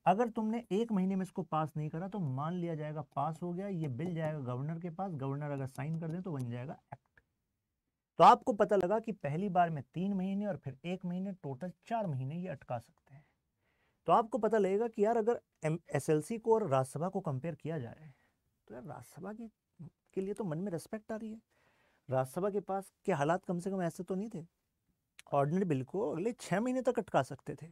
अगर तुमने एक महीने में इसको पास नहीं करा तो मान लिया जाएगा पास हो गया ये बिल जाएगा गवर्नर के पास गवर्नर अगर साइन कर दे तो बन जाएगा एक्ट तो आपको पता लगा कि पहली बार में तीन महीने और फिर एक महीने टोटल चार महीने ये अटका सकते हैं तो आपको पता लगेगा कि यार अगर एसएलसी को और राज्यसभा को कंपेयर किया जाए तो यार राज्यसभा के लिए तो मन में रेस्पेक्ट आ रही है राज्यसभा के पास के हालात कम से कम ऐसे तो नहीं थे ऑर्डिनरी बिल को अगले छः महीने तक अटका सकते थे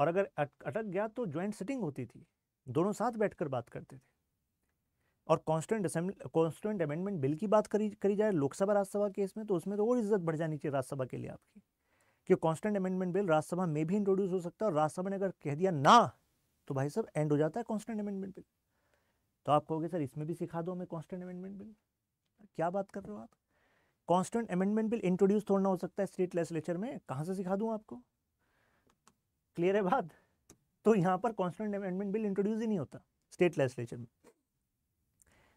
और अगर अटक गया तो ज्वाइंट सिटिंग होती थी दोनों साथ बैठकर बात करते थे और constant assembly constant amendment bill की बात करी करी जाए लोकसभा राज्यसभा केस में तो उसमें तो और इज्जत बढ़ जानी चाहिए राज्यसभा के लिए आपकी कि कॉन्स्टेंट अमेंडमेंट बिल राज्यसभा में भी इंट्रोड्यूस हो सकता है और राज्यसभा ने अगर कह दिया ना तो भाई साहब एंड हो जाता है कॉन्स्टेंट अमेंडमेंट बिल तो आप कहोगे सर इसमें भी सिखा दो हमें कॉन्स्टेंट अमेंडमेंट बिल क्या बात कर रहे हो आप कांस्टेंट अमेंडमेंट बिल इंट्रोड्यूस थोड़ा ना हो सकता है स्टेट लेजिस्लेचर में कहाँ से सिखा दूँ आपको क्लियर है बात तो यहाँ पर कांस्टेंट अमेंडमेंट बिल इंट्रोड्यूस ही नहीं होता स्टेट लेजिस्लेचर में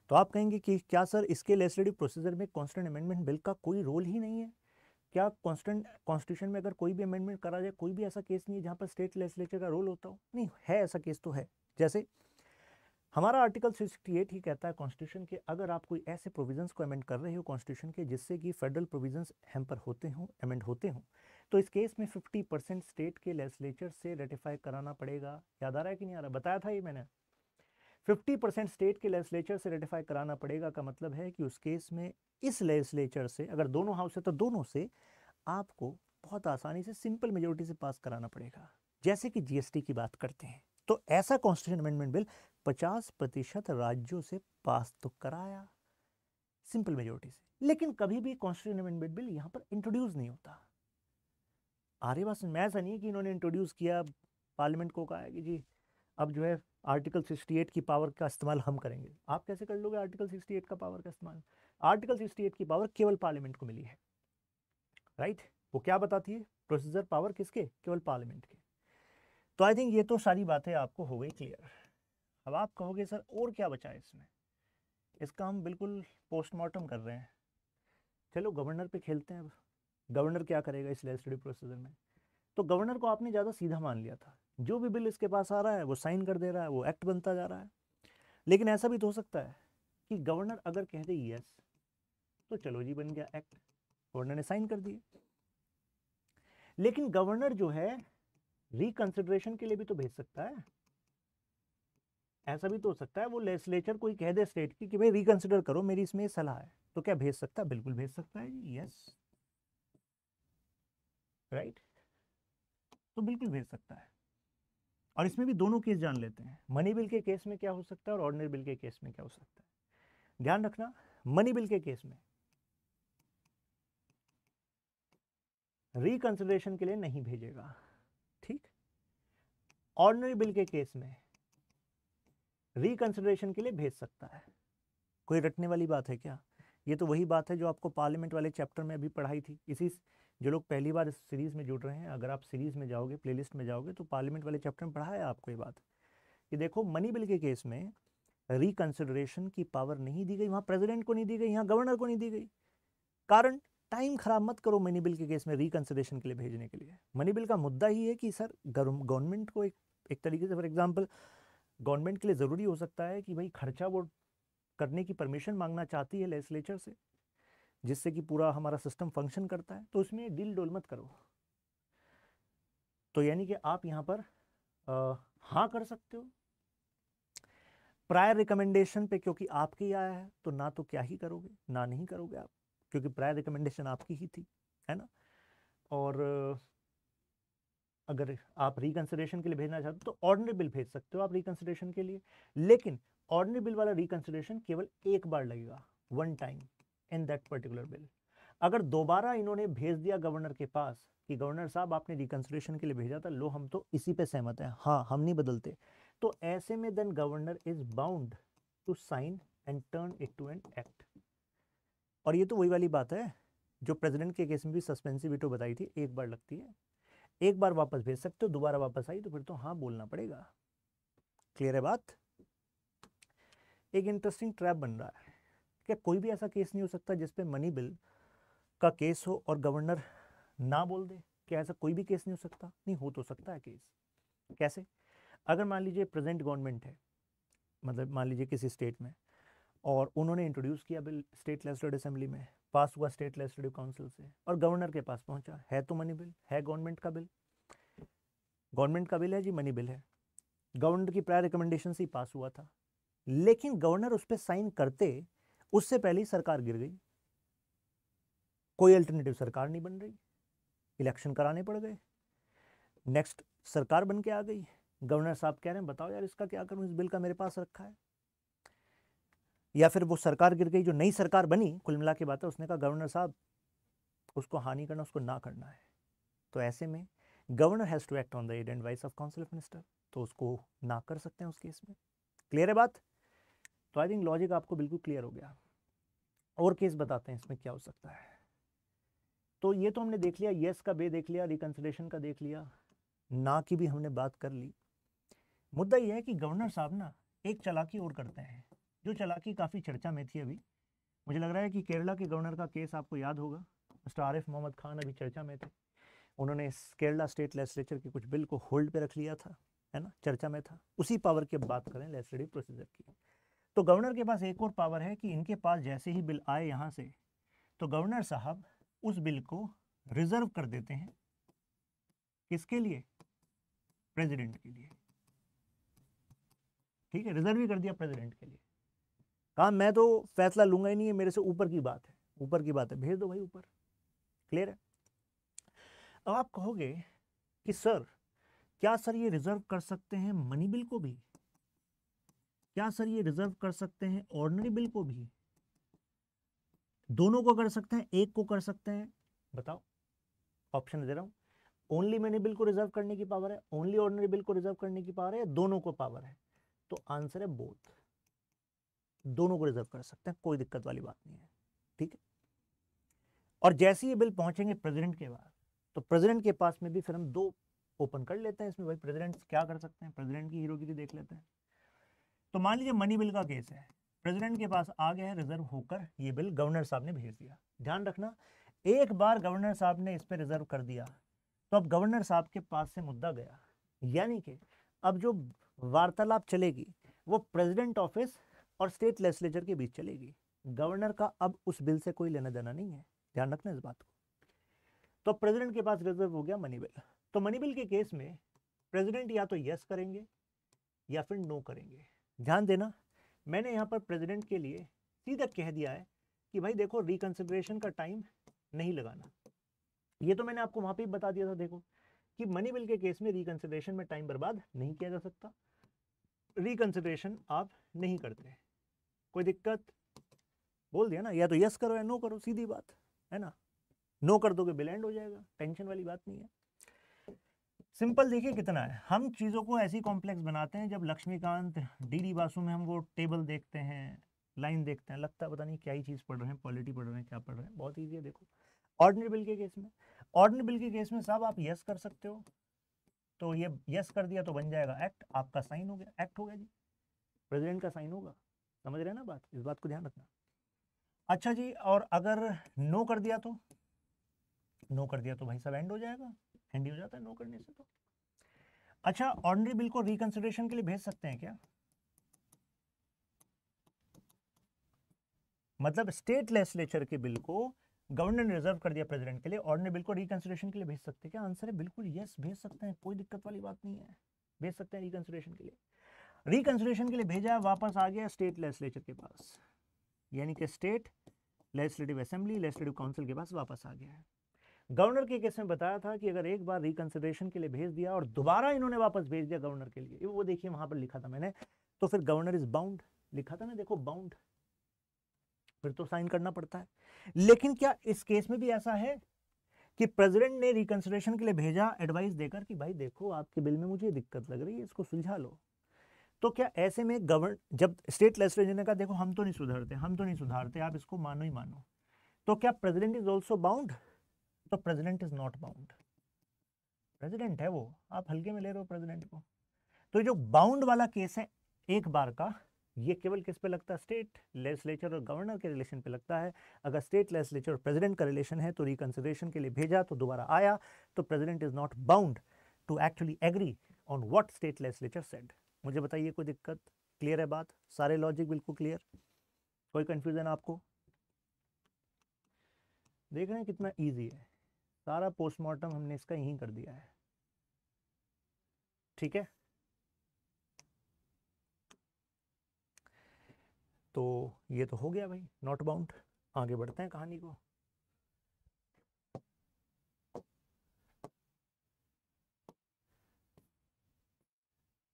तो आप कहेंगे कि क्या सर इसके लेजिस्लेटिव प्रोसीजर में कांस्टेंट अमेंडमेंट बिल का कोई रोल ही नहीं है क्या कांस्टेंट कॉन्स्टिट्यूशन में अगर कोई भी अमेंडमेंट करा जाए कोई भी ऐसा केस नहीं है जहाँ पर स्टेट लेजिस्लेचर का रोल होता हो नहीं है ऐसा केस तो है जैसे हमारा आर्टिकल 68 ही कहता है कॉन्स्टिट्यूशन के अगर आप कोई ऐसे प्रोविजंस को अमेंड कर रहे हो कॉन्स्टिट्यूशन के जिससे कि फेडरल प्रोविजंस हेम्पर होते हों अमेंड होते हों तो इस केस में 50 परसेंट स्टेट के लेजिस्लेचर से रेटिफाई कराना पड़ेगा याद आ रहा है कि नहीं आ रहा बताया था ये मैंने 50 परसेंट स्टेट के लेजिस्लेचर से रेटिफाई कराना पड़ेगा का मतलब है कि उस केस में इस लेजिस्लेचर से अगर दोनों हाउस है तो दोनों से आपको बहुत आसानी से सिंपल मेजोरिटी से पास कराना पड़ेगा जैसे कि जीएसटी की बात करते हैं तो ऐसा कॉन्स्टिट्यूशन अमेंडमेंट बिल पचास प्रतिशत राज्यों से पास तो कराया सिंपल मेजोरिटी से लेकिन कभी भी कॉन्स्टिट्यूशन अमेंडमेंट बिल यहाँ पर इंट्रोड्यूस नहीं होता आर्यवासन में ऐसा नहीं है कि इन्होंने इंट्रोड्यूस किया पार्लियामेंट को कहा कि जी अब जो है आर्टिकल 68 की पावर का इस्तेमाल हम करेंगे आप कैसे कर लोगे आर्टिकल 68 का पावर का इस्तेमाल आर्टिकल 68 की पावर केवल पार्लियामेंट को मिली है राइट right? वो क्या बताती है प्रोसीजर पावर किसके केवल पार्लियामेंट के तो आई थिंक ये तो सारी बातें आपको हो गई क्लियर अब आप कहोगे सर और क्या बचा है इसमें इसका हम बिल्कुल पोस्टमार्टम कर रहे हैं चलो गवर्नर पे खेलते हैं अब गवर्नर क्या करेगा इस लेजिस्लेटिव प्रोसीजर में तो गवर्नर को आपने ज़्यादा सीधा मान लिया था जो भी बिल इसके पास आ रहा है वो साइन कर दे रहा है वो एक्ट बनता जा रहा है लेकिन ऐसा भी तो हो सकता है कि गवर्नर अगर कह दे यस तो चलो जी बन गया एक्ट गवर्नर ने साइन कर दिए लेकिन गवर्नर जो है रिकंसिडरेशन के लिए भी तो भेज सकता है ऐसा भी तो हो सकता है वो लेजिस्लेचर कोई कह दे स्टेट की कि भाई रिकंसिडर करो मेरी इसमें सलाह है तो क्या भेज सकता है बिल्कुल भेज सकता है यस राइट तो बिल्कुल भेज सकता है और इसमें भी दोनों केस जान लेते हैं मनी बिल के केस में क्या हो सकता है और ऑर्डिनरी बिल के केस में क्या हो सकता है ध्यान रखना मनी बिल के केस में रिकंसिडरेशन के लिए नहीं भेजेगा ठीक ऑर्डिनरी बिल के केस में रिकंसिडरेशन के लिए भेज सकता है कोई रटने वाली बात है क्या ये तो वही बात है जो आपको पार्लियामेंट वाले चैप्टर में अभी पढ़ाई थी इसी जो लोग पहली बार इस सीरीज़ में जुड़ रहे हैं अगर आप सीरीज़ में जाओगे प्लेलिस्ट में जाओगे तो पार्लियामेंट वाले चैप्टर में पढ़ाया आपको ये बात कि देखो मनी बिल के केस में रिकंसिडरेशन की पावर नहीं दी गई वहाँ प्रेसिडेंट को नहीं दी गई यहाँ गवर्नर को नहीं दी गई कारण टाइम खराब मत करो मनी बिल के केस में रिकंसिडरेशन के लिए भेजने के लिए मनी बिल का मुद्दा ही है कि सर गवर्नमेंट को एक एक तरीके से फॉर एग्जाम्पल गवर्नमेंट के लिए ज़रूरी हो सकता है कि भाई खर्चा वो करने की परमिशन मांगना चाहती है लेजिस्लेचर से जिससे कि पूरा हमारा सिस्टम फंक्शन करता है तो उसमें डील डोल मत करो तो यानी कि आप यहाँ पर आ, हाँ कर सकते हो प्रायर रिकमेंडेशन पे क्योंकि आपके ही आया है तो ना तो क्या ही करोगे ना नहीं करोगे आप क्योंकि प्रायर रिकमेंडेशन आपकी ही थी है ना और अगर आप रिकन्सिडरेशन के लिए भेजना चाहते हो तो ऑर्डनरी बिल भेज सकते हो आप रिकंसिडरेशन के लिए लेकिन ऑर्डनरी बिल वाला रिकंसिडरेशन केवल एक बार लगेगा one time in that particular bill अगर दोबारा इन्होंने भेज दिया गवर्नर के पास कि गवर्नर साहब आपने रिकंसिडरेशन के लिए भेजा था लो हम तो इसी पे सहमत हैं हाँ हम नहीं बदलते तो ऐसे में then governor is bound to sign and turn it to an act और ये तो वही वाली बात है जो प्रेसिडेंट के केस में भी सस्पेंसिविटो बताई थी एक बार लगती है एक बार वापस भेज सकते हो दोबारा वापस आई तो फिर तो हाँ बोलना पड़ेगा क्लियर है बात एक इंटरेस्टिंग ट्रैप बन रहा है क्या कोई भी ऐसा केस नहीं हो सकता जिसपे मनी बिल का केस हो और गवर्नर ना बोल दे क्या ऐसा कोई भी केस नहीं हो सकता नहीं हो तो सकता है केस कैसे अगर मान लीजिए प्रेजेंट गवर्नमेंट है मतलब मान लीजिए किसी स्टेट में और उन्होंने इंट्रोड्यूस किया बिल स्टेट लेजिस्लेटिव असेंबली में पास हुआ स्टेट लेजिस्लेटिव काउंसिल से और गवर्नर के पास पहुंचा है तो मनी बिल है गवर्नमेंट का बिल गवर्नमेंट का बिल है जी मनी बिल है गवर्नर की प्रायर रिकमेंडेशन से ही पास हुआ था लेकिन गवर्नर उस पर साइन करते उससे पहले ही सरकार गिर गई कोई अल्टरनेटिव सरकार नहीं बन रही इलेक्शन कराने पड़ गए नेक्स्ट सरकार बन के आ गई गवर्नर साहब कह रहे हैं बताओ यार इसका क्या करूं इस बिल का मेरे पास रखा है या फिर वो सरकार गिर गई जो नई सरकार बनी कुल मिला के बात है उसने कहा गवर्नर साहब उसको हानि करना उसको ना करना है तो ऐसे में governor has to act on the aid and advice of council of minister तो उसको ना कर सकते हैं उस केस में क्लियर है बात तो आई थिंक लॉजिक आपको बिल्कुल क्लियर हो गया और केस बताते हैं इसमें क्या हो सकता है तो ये तो हमने देख लिया येस का बे देख लिया रिकन्सिलेशन का देख लिया ना की भी हमने बात कर ली मुद्दा यह है कि गवर्नर साहब ना एक चलाकी और करते हैं जो चलाकी काफ़ी चर्चा में थी अभी मुझे लग रहा है कि केरला के गवर्नर का केस आपको याद होगा मिस्टर आरिफ मोहम्मद खान अभी चर्चा में थे उन्होंने केरला स्टेट लेजिस्लेचर के कुछ बिल को होल्ड पे रख लिया था है ना चर्चा में था उसी पावर की बात करें लेजिस्लेटिव प्रोसीजर की तो गवर्नर के पास एक और पावर है कि इनके पास जैसे ही बिल आए यहाँ से तो गवर्नर साहब उस बिल को रिजर्व कर देते हैं किसके लिए प्रेसिडेंट के लिए ठीक है रिजर्व ही कर दिया प्रेसिडेंट के लिए कहा मैं तो फैसला लूंगा ही नहीं है मेरे से ऊपर की बात है ऊपर की बात है भेज दो भाई ऊपर क्लियर है अब आप कहोगे कि सर क्या सर ये रिजर्व कर सकते हैं मनी बिल को भी क्या सर ये रिजर्व कर सकते हैं ऑर्डनरी बिल को भी दोनों को कर सकते हैं एक को कर सकते हैं बताओ ऑप्शन दे रहा हूं ओनली मनी बिल को रिजर्व करने की पावर है ओनली ऑर्डनरी बिल को रिजर्व करने की पावर है दोनों को पावर है तो आंसर है बोथ दोनों को रिजर्व कर सकते हैं कोई दिक्कत वाली बात नहीं है ठीक है और जैसे ये बिल पहुंचेंगे प्रेसिडेंट के पास तो प्रेसिडेंट के पास में भी फिर हम दो ओपन कर लेते हैं इसमें भाई प्रेसिडेंट क्या कर सकते हैं प्रेसिडेंट की हीरो हीरोगिरी देख लेते हैं तो मान लीजिए मनी बिल का केस है प्रेसिडेंट के पास आ गया है रिजर्व होकर ये बिल गवर्नर साहब ने भेज दिया ध्यान रखना एक बार गवर्नर साहब ने इस पर रिजर्व कर दिया तो अब गवर्नर साहब के पास से मुद्दा गया यानी कि अब जो वार्तालाप चलेगी वो प्रेसिडेंट ऑफिस और स्टेट लेजिस्लेचर के बीच चलेगी गवर्नर का अब उस बिल से कोई लेना देना नहीं है ध्यान रखना इस बात को तो प्रेसिडेंट के पास रिजर्व हो गया मनी बिल तो मनी बिल के केस में प्रेसिडेंट या तो यस करेंगे या फिर नो करेंगे ध्यान देना मैंने यहाँ पर प्रेसिडेंट के लिए सीधा कह दिया है कि भाई देखो रिकन्सिडरेशन का टाइम नहीं लगाना ये तो मैंने आपको वहां पर बता दिया था देखो कि मनी बिल के केस में रिकन्सिडरेशन में टाइम बर्बाद नहीं किया जा सकता रिकन्सिडरेशन आप नहीं करते हैं कोई दिक्कत बोल दिया ना या तो यस करो या नो करो सीधी बात है ना नो कर दोगे बिल एंड हो जाएगा टेंशन वाली बात नहीं है सिंपल देखिए कितना है हम चीज़ों को ऐसी कॉम्प्लेक्स बनाते हैं जब लक्ष्मीकांत डी डी बासु में हम वो टेबल देखते हैं लाइन देखते हैं लगता है पता नहीं क्या ही चीज़ पढ़ रहे हैं पॉलिटी पढ़ रहे हैं क्या पढ़ रहे हैं बहुत ईजी है देखो ऑर्डनरी बिल के केस में ऑर्डनरी बिल के केस में साहब आप यस कर सकते हो तो ये यस कर दिया तो बन जाएगा एक्ट आपका साइन हो गया एक्ट हो गया जी प्रेजिडेंट का साइन होगा समझ रहे हैं ना बात इस बात को ध्यान रखना अच्छा जी और अगर नो कर दिया तो नो कर दिया तो भाई साहब एंड हो जाएगा एंड हो जाता है नो करने से तो अच्छा ऑर्डनरी बिल को रिकंसिडरेशन के लिए भेज सकते हैं क्या मतलब स्टेट लेजिस्लेचर के बिल को गवर्नर ने रिजर्व कर दिया प्रेसिडेंट के लिए ऑर्डनरी बिल को रिकंसिडरेशन के लिए भेज सकते हैं क्या आंसर है बिल्कुल यस भेज सकते हैं कोई दिक्कत वाली बात नहीं है भेज सकते हैं रिकंसिडरेशन के लिए रिकंसिडरेशन के लिए भेजा वापस आ गया स्टेट लेजिस्लेचर के पास यानी कि state legislative assembly legislative council के पास वापस आ गया है गवर्नर के केस में बताया था कि अगर एक बार रिकंसिडरेशन के लिए भेज दिया और दोबारा इन्होंने वापस भेज दिया गवर्नर के लिए वो देखिए वहां पर लिखा था मैंने तो फिर गवर्नर इज बाउंड लिखा था ना देखो बाउंड फिर तो साइन करना पड़ता है लेकिन क्या इस केस में भी ऐसा है कि प्रेसिडेंट ने रिकंसिडरेशन के लिए भेजा एडवाइस देकर कि भाई देखो आपके बिल में मुझे दिक्कत लग रही है इसको सुलझा लो तो क्या ऐसे में गवर्न जब स्टेट लेजिस्लेचर ने कहा देखो हम तो नहीं सुधारते हम तो नहीं सुधारते आप इसको मानो ही मानो तो क्या प्रेसिडेंट इज ऑल्सो बाउंड तो president is not bound president है वो आप हल्के में ले रहे हो प्रेसिडेंट को तो जो बाउंड वाला केस है एक बार का ये केवल किस पे लगता है स्टेट लेजिस्लेचर और गवर्नर के रिलेशन पे लगता है अगर स्टेट लेजिस्लेचर और प्रेसिडेंट का रिलेशन है तो रिकन्सिडरेशन के लिए भेजा तो दोबारा आया तो president is not bound to actually agree on what state legislature said मुझे बताइए कोई दिक्कत क्लियर है बात सारे लॉजिक बिल्कुल क्लियर कोई कंफ्यूजन आपको देख रहे हैं कितना ईजी है सारा पोस्टमार्टम हमने इसका यहीं कर दिया है ठीक है तो ये तो हो गया भाई नॉट बाउंड आगे बढ़ते हैं कहानी को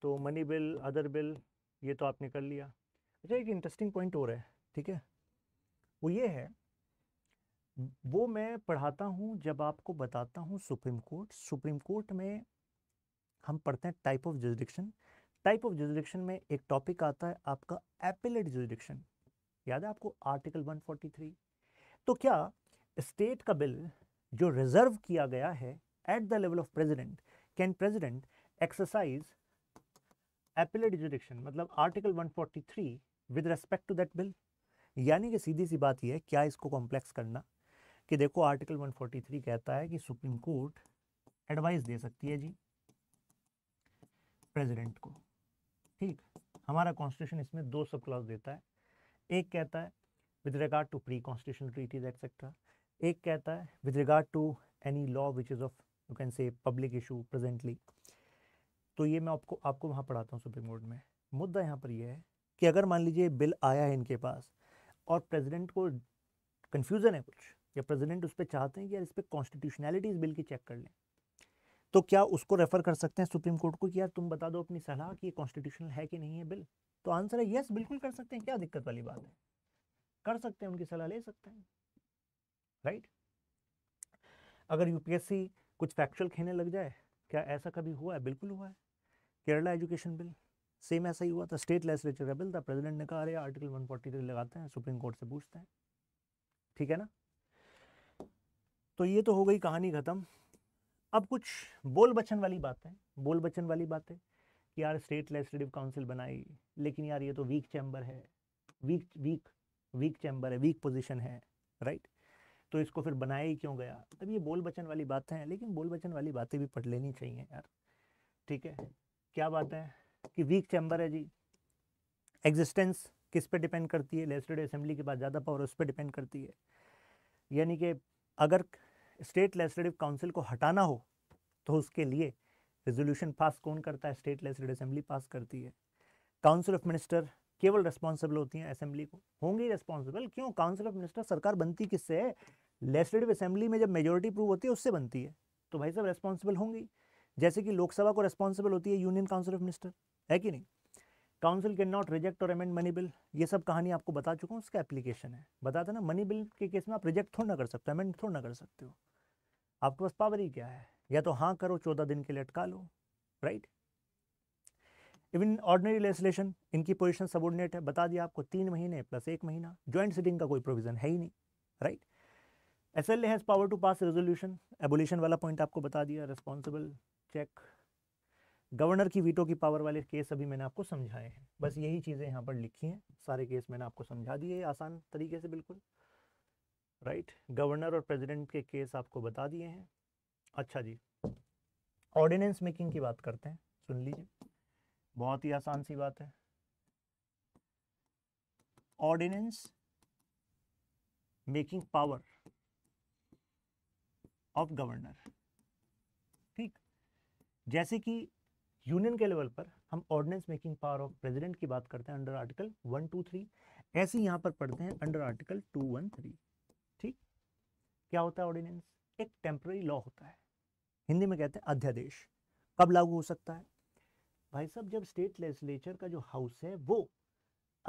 तो मनी बिल अदर बिल ये तो आपने कर लिया अच्छा एक इंटरेस्टिंग पॉइंट हो रहा है ठीक है वो ये है वो मैं पढ़ाता हूँ जब आपको बताता हूँ सुप्रीम कोर्ट सुप्रीम कोर्ट में हम पढ़ते हैं type of jurisdiction type of jurisdiction में एक टॉपिक आता है आपका एपिलेट जुजडिक्शन याद है आपको आर्टिकल 143 तो क्या स्टेट का बिल जो रिजर्व किया गया है at the level of president can president exercise appellate jurisdiction मतलब article 143 with respect to that bill यानी कि सीधी सी बात यह है क्या इसको कॉम्प्लेक्स करना कि देखो आर्टिकल 143 कहता है कि सुप्रीम कोर्ट एडवाइस दे सकती है जी प्रेसिडेंट को ठीक हमारा कॉन्स्टिट्यूशन इसमें दो सब क्लॉज देता है एक कहता है with regard to pre constitution treaties etcetera एक कहता है with regard to any law which is of you can say public issue presently तो ये मैं आपको आपको वहाँ पढ़ाता हूँ सुप्रीम कोर्ट में मुद्दा यहाँ पर यह है कि अगर मान लीजिए बिल आया है इनके पास और प्रेसिडेंट को कन्फ्यूज़न है कुछ या प्रेसिडेंट उस पर चाहते हैं कि यार इस पर कॉन्स्टिट्यूशनैलिटी इस बिल की चेक कर लें तो क्या उसको रेफ़र कर सकते हैं सुप्रीम कोर्ट को कि यार तुम बता दो अपनी सलाह कि ये कॉन्स्टिट्यूशनल है कि नहीं है बिल तो आंसर है यस बिल्कुल कर सकते हैं क्या दिक्कत वाली बात है कर सकते हैं उनकी सलाह ले सकते हैं राइट अगर यूपीएससी कुछ फैक्चुअल खेने लग जाए क्या ऐसा कभी हुआ है बिल्कुल हुआ है केरला एजुकेशन बिल सेम ऐसा ही हुआ था स्टेट लेजिस्लेचर का बिल था प्रेसिडेंट ने कहा अरे आर्टिकल 143 लगाते हैं सुप्रीम कोर्ट से पूछते हैं ठीक है ना तो ये तो हो गई कहानी ख़त्म अब कुछ बोल बचन वाली बातें बोल बचन वाली बातें कि यार स्टेट लेजिस्लेटिव काउंसिल बनाई लेकिन यार ये तो वीक चैम्बर है वीक वीक वीक चैम्बर है वीक पोजीशन है राइट तो इसको फिर बनाया ही क्यों गया अब ये बोल बचन वाली बातें हैं लेकिन बोल बचन वाली बातें भी पढ़ लेनी चाहिए यार ठीक है क्या बात है कि वीक चैम्बर है जी एग्जिस्टेंस किस पे डिपेंड करती है लेजिस्लेटिव असेंबली के बाद ज़्यादा पावर उस पर डिपेंड करती है यानी कि अगर स्टेट लेजिस्लेटिव काउंसिल को हटाना हो तो उसके लिए रेजोल्यूशन पास कौन करता है स्टेट लेजिस्लेटिव असेंबली पास करती है काउंसिल ऑफ मिनिस्टर केवल रिस्पॉन्सिबल होती हैं असेंबली को होंगी रिस्पॉन्सिबल क्यों काउंसिल ऑफ मिनिस्टर सरकार बनती किससे है लेजिस्लेटिव असेंबली में जब मेजोरिटी प्रूव होती है उससे बनती है तो भाई साहब रेस्पॉन्सिबल होंगी जैसे कि लोकसभा को रेस्पॉन्सिबल होती है यूनियन काउंसिल ऑफ मिनिस्टर है कि नहीं काउंसिल कैन नॉट रिजेक्ट और अमेंड मनी बिल ये सब कहानी आपको बता चुका हूँ उसका एप्लीकेशन है बता देना ना मनी बिल के केस में आप रिजेक्ट थोड़ा ना कर सकते हो अमेंड थोड़ा ना कर सकते हो आपके पास पावर ही क्या है या तो हाँ करो चौदह दिन के लिए अटका लो राइट इवन ऑर्डनरी लेजिस्लेशन इनकी पोजिशन सबोर्डिनेट है बता दिया आपको तीन महीने प्लस एक महीना ज्वाइंट सिटिंग का कोई प्रोविजन है ही नहीं right S L as power to pass resolution abolition वाला पॉइंट आपको बता दिया रिस्पॉन्सिबल चेक गवर्नर की वीटो की पावर वाले केस अभी मैंने आपको समझाए हैं बस हम्म। यही चीज़ें यहाँ पर लिखी हैं सारे केस मैंने आपको समझा दिए आसान तरीके से बिल्कुल राइट गवर्नर और प्रेसिडेंट के केस आपको बता दिए हैं अच्छा जी ऑर्डिनेंस मेकिंग की बात करते हैं सुन लीजिए बहुत ही आसान सी बात है ordinance making power of governor जैसे कि यूनियन के लेवल पर हम ordinance making power of president की बात करते हैं under article one two three ऐसे यहाँ पर पढ़ते हैं under article two one three ठीक क्या होता है ऑर्डिनेंस एक टेम्प्रेरी लॉ होता है हिंदी में कहते हैं अध्यादेश कब लागू हो सकता है भाई साहब जब स्टेट लेजिस्लेचर का जो हाउस है वो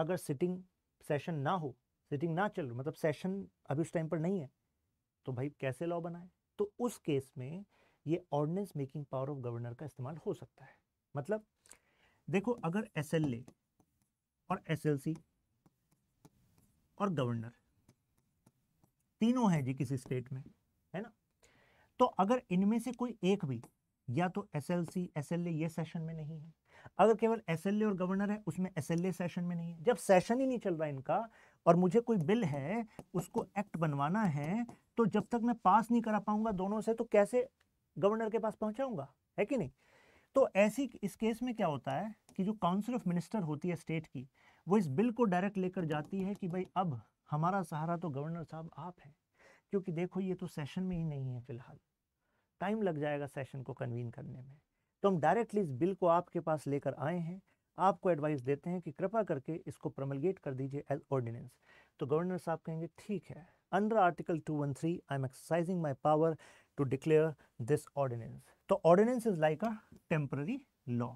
अगर सिटिंग सेशन ना हो सिटिंग ना चल मतलब सेशन अभी उस टाइम पर नहीं है तो भाई कैसे लॉ बनाए तो उस केस में ये ordinance making power of governor का इस्तेमाल हो सकता है मतलब देखो अगर एस और एस और गवर्नर तीनों हैं जी किसी स्टेट में है ना तो अगर इनमें से कोई एक भी या तो S L C S L A ये सेशन में नहीं है अगर केवल एस एल ए और गवर्नर है उसमें एस एल ए सेशन में नहीं है जब सेशन ही नहीं चल रहा इनका और मुझे कोई बिल है उसको एक्ट बनवाना है तो जब तक मैं पास नहीं करा पाऊंगा दोनों से तो कैसे गवर्नर के पास पहुंचाऊंगा है कि नहीं तो ऐसी इस केस में क्या होता है कि जो काउंसिल ऑफ मिनिस्टर होती है स्टेट की वो इस बिल को डायरेक्ट लेकर जाती है कि भाई अब हमारा सहारा तो गवर्नर साहब आप हैं क्योंकि देखो ये तो सेशन में ही नहीं है फिलहाल टाइम लग जाएगा सेशन को कन्वीन करने में तो हम डायरेक्टली इस बिल को आपके पास लेकर आए हैं आपको एडवाइस देते हैं कि कृपा करके इसको प्रमलगेट कर दीजिए एज ऑर्डिनेंस तो गवर्नर साहब कहेंगे ठीक है under article three I am exercising my power to declare this ordinance. So तो ordinance is like a temporary law.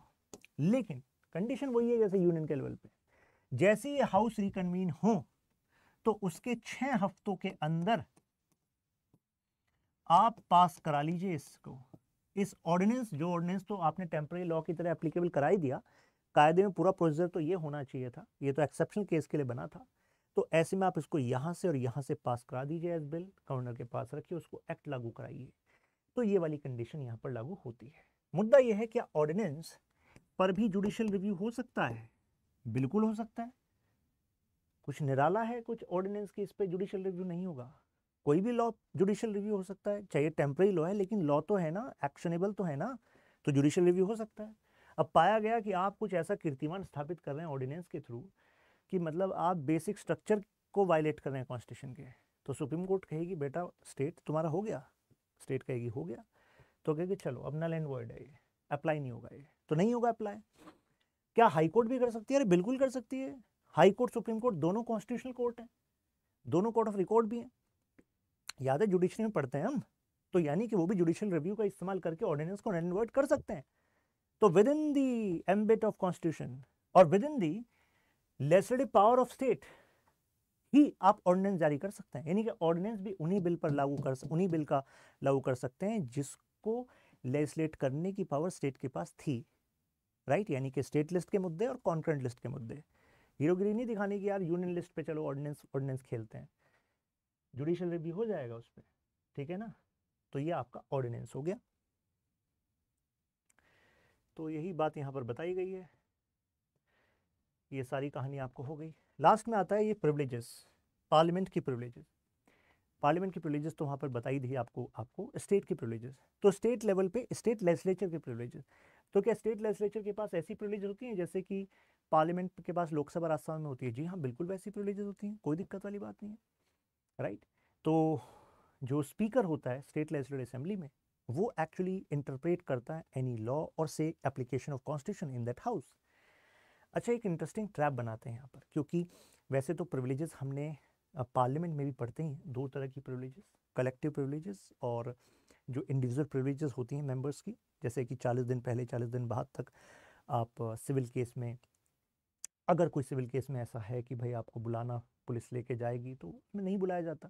लेकिन कंडीशन वही है जैसे union के level पे जैसे ही हाउस reconvene हो तो उसके छह हफ्तों के अंदर आप पास करा लीजिए इसको इस ऑर्डिनेंस जो ऑर्डिनेंस तो आपने टेम्प्रेरी लॉ की तरह एप्लीकेबल करा ही दिया कायदे में पूरा प्रोसीजर तो ये होना चाहिए था ये तो एक्सेप्शनल केस के लिए बना था तो ऐसे में आप इसको यहाँ से और यहाँ से पास करा दीजिए एज बिल गवर्नर के पास रखिए उसको एक्ट लागू कराइए तो ये वाली कंडीशन यहाँ पर लागू होती है मुद्दा यह है कि ऑर्डिनेंस पर भी जुडिशियल रिव्यू हो सकता है बिल्कुल हो सकता है कुछ निराला है कुछ ऑर्डिनेंस की इस पर जुडिशियल रिव्यू नहीं होगा कोई भी लॉ जुडिशियल रिव्यू हो सकता है चाहे टेम्प्रेरी लॉ है लेकिन लॉ तो है ना एक्शनेबल तो है ना तो जुडिशियल रिव्यू हो सकता है अब पाया गया कि आप कुछ ऐसा कीर्तिमान स्थापित कर रहे हैं ऑर्डिनेंस के थ्रू कि मतलब आप बेसिक स्ट्रक्चर को वायलेट कर रहे हैं कॉन्स्टिट्यूशन के तो सुप्रीम कोर्ट कहेगी बेटा स्टेट तुम्हारा हो गया स्टेट कहेगी हो गया तो कहेगी चलो अब नल एंड वर्ड है ये अप्लाई नहीं होगा ये तो नहीं होगा अप्लाई क्या हाई कोर्ट भी कर सकती है अरे बिल्कुल कर सकती है हाई कोर्ट सुप्रीम कोर्ट दोनों कॉन्स्टिट्यूशनल कोर्ट हैं दोनों कोर्ट ऑफ रिकॉर्ड भी हैं याद है जुडिशरी में पढ़ते हैं हम तो यानी कि वो भी जुडिशियल रिव्यू का इस्तेमाल करके ऑर्डिनेंस को नल एंड वर्ड कर सकते हैं तो within the ambit of constitution और within the legislative power of state ही आप ऑर्डिनेंस जारी कर सकते हैं यानी कि ऑर्डिनेंस भी उन्हीं बिल पर लागू कर उन्हीं बिल का लागू कर सकते हैं जिसको लेजिस्लेट करने की पावर स्टेट के पास थी राइट यानी कि स्टेट लिस्ट के मुद्दे और कॉन्करेंट लिस्ट के मुद्दे हीरोगिरी नहीं दिखाने की यार यूनियन लिस्ट पे चलो ऑर्डिनेंस ऑर्डिनेंस खेलते हैं जुडिशल रिव्यू हो जाएगा उस पर ठीक है ना तो ये आपका ऑर्डिनेंस हो गया तो यही बात यहाँ पर बताई गई है ये सारी कहानी आपको हो गई लास्ट में आता है ये प्रिवलेजेस पार्लियामेंट की प्रिवलेजेस पार्लियामेंट की प्रिवलेजेस तो वहाँ पर बताई दी आपको आपको स्टेट की प्रिवलेजेस तो स्टेट लेवल पे स्टेट लेजिस्लेचर के प्रिवलेजेस तो क्या स्टेट लेजिस्लेचर के पास ऐसी प्रिवलेज होती हैं जैसे कि पार्लियामेंट के पास लोकसभा राजस्थान में होती है जी हाँ बिल्कुल वैसी प्रिवलेज होती हैं कोई दिक्कत वाली बात नहीं है राइट तो जो स्पीकर होता है स्टेट लेजिस्लेटिव असेंबली में वो एक्चुअली इंटरप्रेट करता है एनी लॉ और से application of constitution in that house अच्छा एक इंटरेस्टिंग ट्रैप बनाते हैं यहाँ पर क्योंकि वैसे तो प्रिवलेजेस हमने पार्लियामेंट में भी पढ़ते हैं दो तरह की प्रिवलेजेस कलेक्टिव प्रिवलेजेस और जो इंडिविजुअल प्रिवलेजेस होती हैं मेंबर्स की जैसे कि 40 दिन पहले 40 दिन बाद तक आप सिविल केस में अगर कोई सिविल केस में ऐसा है कि भाई आपको बुलाना पुलिस लेके जाएगी तो उसमें नहीं बुलाया जाता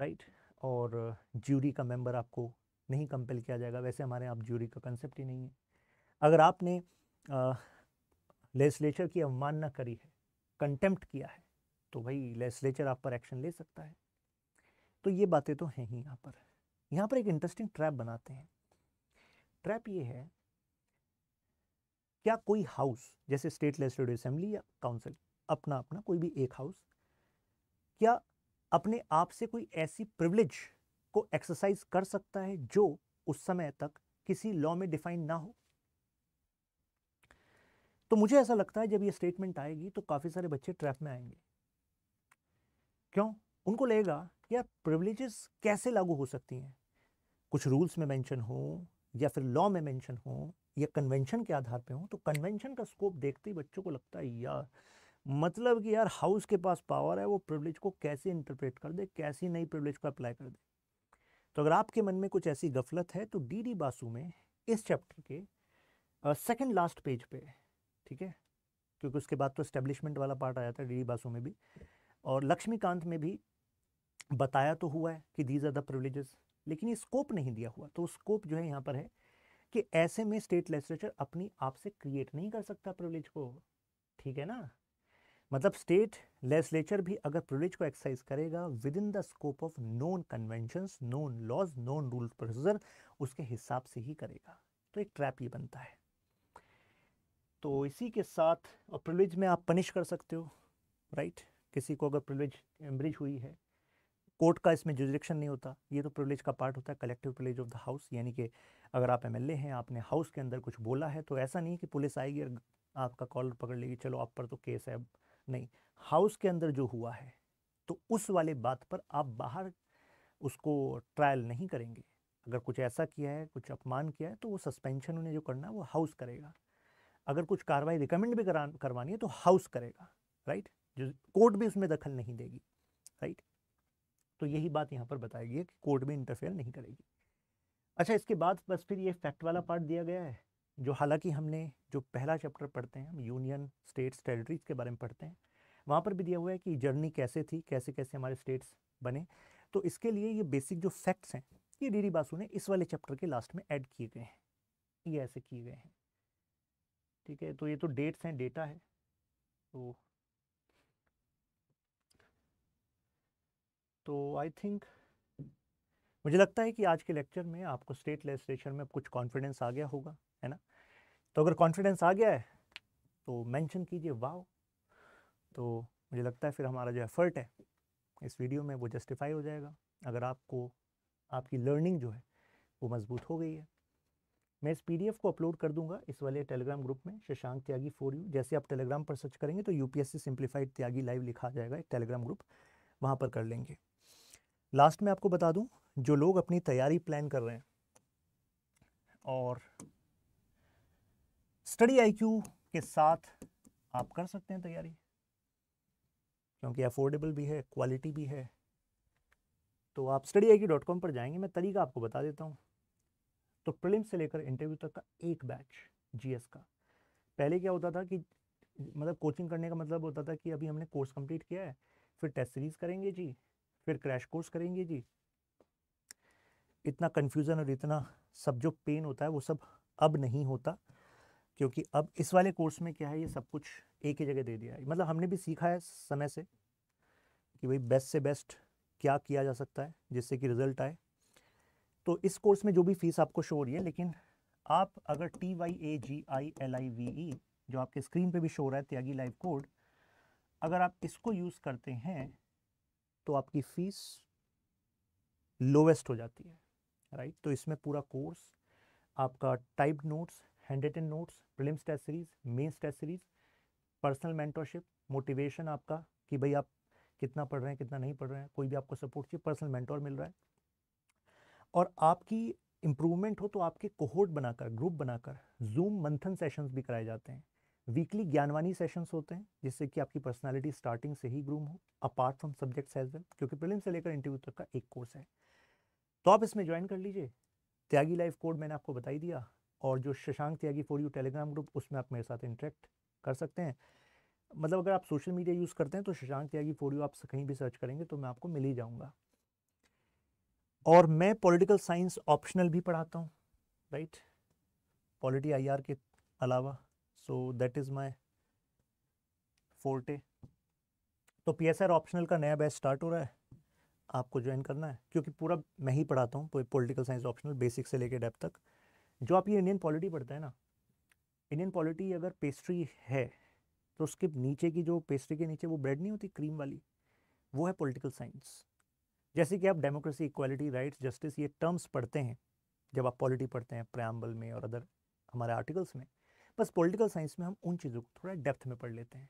राइट और ज्यूरी का मेंबर आपको नहीं कंपेल किया जाएगा वैसे हमारे यहाँ आप ज्यूरी का कंसेप्ट ही नहीं है अगर आपने लेजिस्लेचर की अवमानना करी है कंटेम्प्ट किया है तो भाई लेजिस्लेचर आप पर एक्शन ले सकता है तो ये बातें तो हैं ही यहाँ पर यहाँ पर एक इंटरेस्टिंग ट्रैप बनाते हैं ट्रैप ये है क्या कोई हाउस जैसे स्टेट लेजिस्लेटिव असेंबली या काउंसिल अपना अपना कोई भी एक हाउस क्या अपने आप से कोई ऐसी प्रिविलेज को एक्सरसाइज कर सकता है जो उस समय तक किसी लॉ में डिफाइन ना हो तो मुझे ऐसा लगता है जब ये स्टेटमेंट आएगी तो काफ़ी सारे बच्चे ट्रैप में आएंगे क्यों उनको लगेगा यार प्रिवलेजेस कैसे लागू हो सकती हैं कुछ रूल्स में मेंशन हो या फिर लॉ में मेंशन हो या कन्वेंशन के आधार पे हो तो कन्वेंशन का स्कोप देखते ही बच्चों को लगता है यार मतलब कि यार हाउस के पास पावर है वो प्रिवलेज को कैसे इंटरप्रेट कर दे कैसी नई प्रिवलेज को अप्लाई कर दे तो अगर आपके मन में कुछ ऐसी गफलत है तो डी डी बासु में इस चैप्टर के सेकेंड लास्ट पेज पे ठीक है क्योंकि उसके बाद तो इस्टेब्लिशमेंट वाला पार्ट आया था डी बासों में भी और लक्ष्मीकांत में भी बताया तो हुआ है कि दीज आर द प्रिवलेजेस लेकिन ये स्कोप नहीं दिया हुआ तो स्कोप जो है यहाँ पर है कि ऐसे में स्टेट लेजिस्लेचर अपनी आप से क्रिएट नहीं कर सकता प्रिवलेज को ठीक है ना मतलब स्टेट लेजिस्लेचर भी अगर प्रिवलेज को एक्सरसाइज करेगा within the scope of known convention known laws known rule procedure उसके हिसाब से ही करेगा तो एक ट्रैप ये बनता है तो इसी के साथ और प्रिवेज में आप पनिश कर सकते हो राइट किसी को अगर प्रिवेज एम्ब्रिज हुई है कोर्ट का इसमें जुडिक्शन नहीं होता ये तो प्रिवेज का पार्ट होता है collective privilege of the house यानी कि अगर आप एमएलए हैं आपने हाउस के अंदर कुछ बोला है तो ऐसा नहीं कि पुलिस आएगी और आपका कॉलर पकड़ लेगी चलो आप पर तो केस है अब नहीं हाउस के अंदर जो हुआ है तो उस वाले बात पर आप बाहर उसको ट्रायल नहीं करेंगे अगर कुछ ऐसा किया है कुछ अपमान किया है तो वो सस्पेंशन उन्हें जो करना है वो हाउस करेगा अगर कुछ कार्रवाई रिकमेंड भी करा करवानी है तो हाउस करेगा राइट जो कोर्ट भी उसमें दखल नहीं देगी राइट तो यही बात यहाँ पर बताई गई है कि कोर्ट भी इंटरफेयर नहीं करेगी अच्छा इसके बाद बस फिर ये फैक्ट वाला पार्ट दिया गया है जो हालांकि हमने जो पहला चैप्टर पढ़ते हैं हम यूनियन स्टेट्स टेरिटरीज के बारे में पढ़ते हैं वहाँ पर भी दिया हुआ है कि जर्नी कैसे थी कैसे कैसे हमारे स्टेट्स बने तो इसके लिए ये बेसिक जो फैक्ट्स हैं ये डी डी बासु ने इस वाले चैप्टर के लास्ट में ऐड किए गए हैं ये ऐसे किए गए हैं ठीक है तो ये तो डेट्स हैं डेटा है तो तो आई थिंक मुझे लगता है कि आज के लेक्चर में आपको स्टेट लेजिस्लेशन में कुछ कॉन्फिडेंस आ गया होगा है ना तो अगर कॉन्फिडेंस आ गया है तो मेंशन कीजिए वाओ तो मुझे लगता है फिर हमारा जो एफर्ट है इस वीडियो में वो जस्टिफाई हो जाएगा अगर आपको आपकी लर्निंग जो है वो मज़बूत हो गई है मैं इस पीडीएफ को अपलोड कर दूंगा इस वाले टेलीग्राम ग्रुप में शशांक त्यागी फॉर यू जैसे आप टेलीग्राम पर सर्च करेंगे तो यूपीएससी सिंप्लीफाइड त्यागी लाइव लिखा जाएगा एक टेलीग्राम ग्रुप वहाँ पर कर लेंगे लास्ट में आपको बता दूँ जो लोग अपनी तैयारी प्लान कर रहे हैं और स्टडी आईक्यू के साथ आप कर सकते हैं तैयारी क्योंकि अफोर्डेबल भी है क्वालिटी भी है तो आप स्टडी आई पर जाएंगे मैं तरीका आपको बता देता हूँ तो प्रिलिम से लेकर इंटरव्यू तक का एक बैच जीएस का पहले क्या होता था कि मतलब कोचिंग करने का मतलब होता था कि अभी हमने कोर्स कंप्लीट किया है फिर टेस्ट सीरीज करेंगे जी फिर क्रैश कोर्स करेंगे जी इतना कन्फ्यूज़न और इतना सब जो पेन होता है वो सब अब नहीं होता क्योंकि अब इस वाले कोर्स में क्या है ये सब कुछ एक ही जगह दे दिया है मतलब हमने भी सीखा है समय से कि भाई बेस्ट से बेस्ट क्या किया जा सकता है जिससे कि रिजल्ट आए तो इस कोर्स में जो भी फीस आपको शो हो रही है लेकिन आप अगर T Y A G I L I V E जो आपके स्क्रीन पे भी शो हो रहा है त्यागी लाइव कोड अगर आप इसको यूज़ करते हैं तो आपकी फ़ीस लोवेस्ट हो जाती है राइट तो इसमें पूरा कोर्स आपका type notes handwritten notes prelims test series main test series personal mentorship motivation आपका कि भाई आप कितना पढ़ रहे हैं कितना नहीं पढ़ रहे हैं कोई भी आपको सपोर्ट चाहिए पर्सनल मेंटोर मिल रहा है और आपकी इम्प्रूवमेंट हो तो आपके कोहोर्ट बनाकर ग्रुप बनाकर जूम मंथन सेशंस भी कराए जाते हैं वीकली ज्ञानवानी सेशंस होते हैं जिससे कि आपकी पर्सनालिटी स्टार्टिंग से ही ग्रूम हो apart from subjects as well क्योंकि प्रिलिम से लेकर इंटरव्यू तक का एक कोर्स है तो आप इसमें ज्वाइन कर लीजिए त्यागी लाइफ कोड मैंने आपको बताई दिया और जो Shashank Tyagi for you Telegram group उसमें आप मेरे साथ इंटरेक्ट कर सकते हैं मतलब अगर आप सोशल मीडिया यूज़ करते हैं तो शशांक त्यागी फॉर यू आप कहीं भी सर्च करेंगे तो मैं आपको मिल ही जाऊँगा और मैं पॉलिटिकल साइंस ऑप्शनल भी पढ़ाता हूँ राइट पॉलिटी आईआर के अलावा so that is my forte तो पी एस आर ऑप्शनल का नया बैच स्टार्ट हो रहा है आपको ज्वाइन करना है क्योंकि पूरा मैं ही पढ़ाता हूँ पॉलिटिकल साइंस ऑप्शनल बेसिक से लेकर डेप तक जो आप ये इंडियन पॉलिटी पढ़ते हैं ना इंडियन पॉलिटी अगर पेस्ट्री है तो उसके नीचे की जो पेस्ट्री के नीचे वो ब्रेड नहीं होती क्रीम वाली वो है पॉलिटिकल साइंस जैसे कि आप डेमोक्रेसी इक्वालिटी राइट्स जस्टिस ये टर्म्स पढ़ते हैं जब आप पॉलिटी पढ़ते हैं प्रयाम्बल में और अदर हमारे आर्टिकल्स में बस पॉलिटिकल साइंस में हम उन चीज़ों को थोड़ा डेप्थ में पढ़ लेते हैं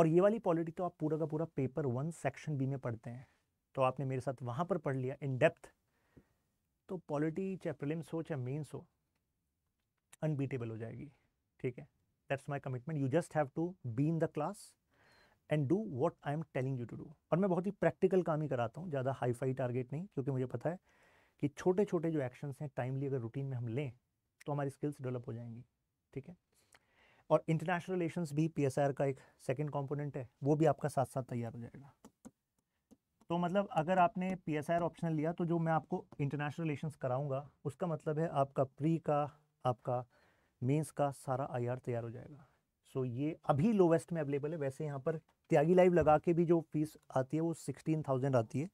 और ये वाली पॉलिटी तो आप पूरा का पूरा पेपर वन सेक्शन बी में पढ़ते हैं तो आपने मेरे साथ वहाँ पर पढ़ लिया इन डेप्थ तो पॉलिटी चाहे प्रिलिम्स हो चाहे मेन्स हो अनबीटेबल हो जाएगी ठीक है that's my commitment you just have to be in the class and do what I am telling you to do और मैं बहुत ही प्रैक्टिकल काम ही कराता हूँ ज़्यादा हाई फाई टारगेट नहीं क्योंकि मुझे पता है कि छोटे छोटे जो एक्शंस हैं टाइमली अगर रूटीन में हम लें तो हमारी स्किल्स डेवलप हो जाएंगी ठीक है और इंटरनेशनल रिलेशन भी पी का एक सेकेंड कॉम्पोनेंट है वो भी आपका साथ साथ तैयार हो जाएगा तो मतलब अगर आपने पी ऑप्शनल लिया तो जो मैं आपको इंटरनेशनल रिलेशन कराऊंगा उसका मतलब है आपका प्री का आपका मेंस का सारा आईआर तैयार हो जाएगा सो ये अभी लोवेस्ट में अवेलेबल है वैसे यहाँ पर त्यागी लाइव लगा के भी जो फीस आती है वो सिक्सटीन थाउजेंड आती है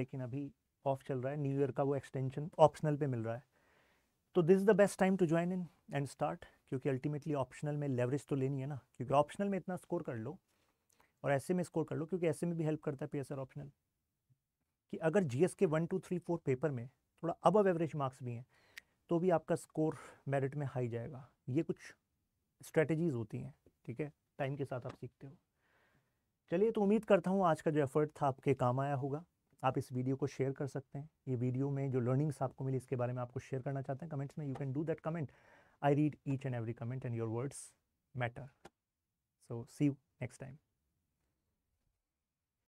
लेकिन अभी ऑफ चल रहा है न्यू ईयर का वो एक्सटेंशन ऑप्शनल पे मिल रहा है तो this is the best time to join in and start क्योंकि अल्टीमेटली ऑप्शनल में लेवरेज तो लेनी है ना क्योंकि ऑप्शनल में इतना स्कोर कर लो और ऐसे में स्कोर कर लो क्योंकि ऐसे में भी हेल्प करता है पी ऑप्शनल कि अगर जी एस के one two three four paper में थोड़ा अब एवरेज मार्क्स भी हैं तो भी आपका स्कोर मेरिट में हाई जाएगा ये कुछ स्ट्रेटजीज होती हैं ठीक है टाइम के साथ आप सीखते हो चलिए तो उम्मीद करता हूँ आज का जो एफर्ट था आपके काम आया होगा आप इस वीडियो को शेयर कर सकते हैं ये वीडियो में जो लर्निंग्स आपको मिली इसके बारे में आपको शेयर करना चाहते हैं कमेंट्स में you can do that comment I read each and every comment and your words matter so see you next time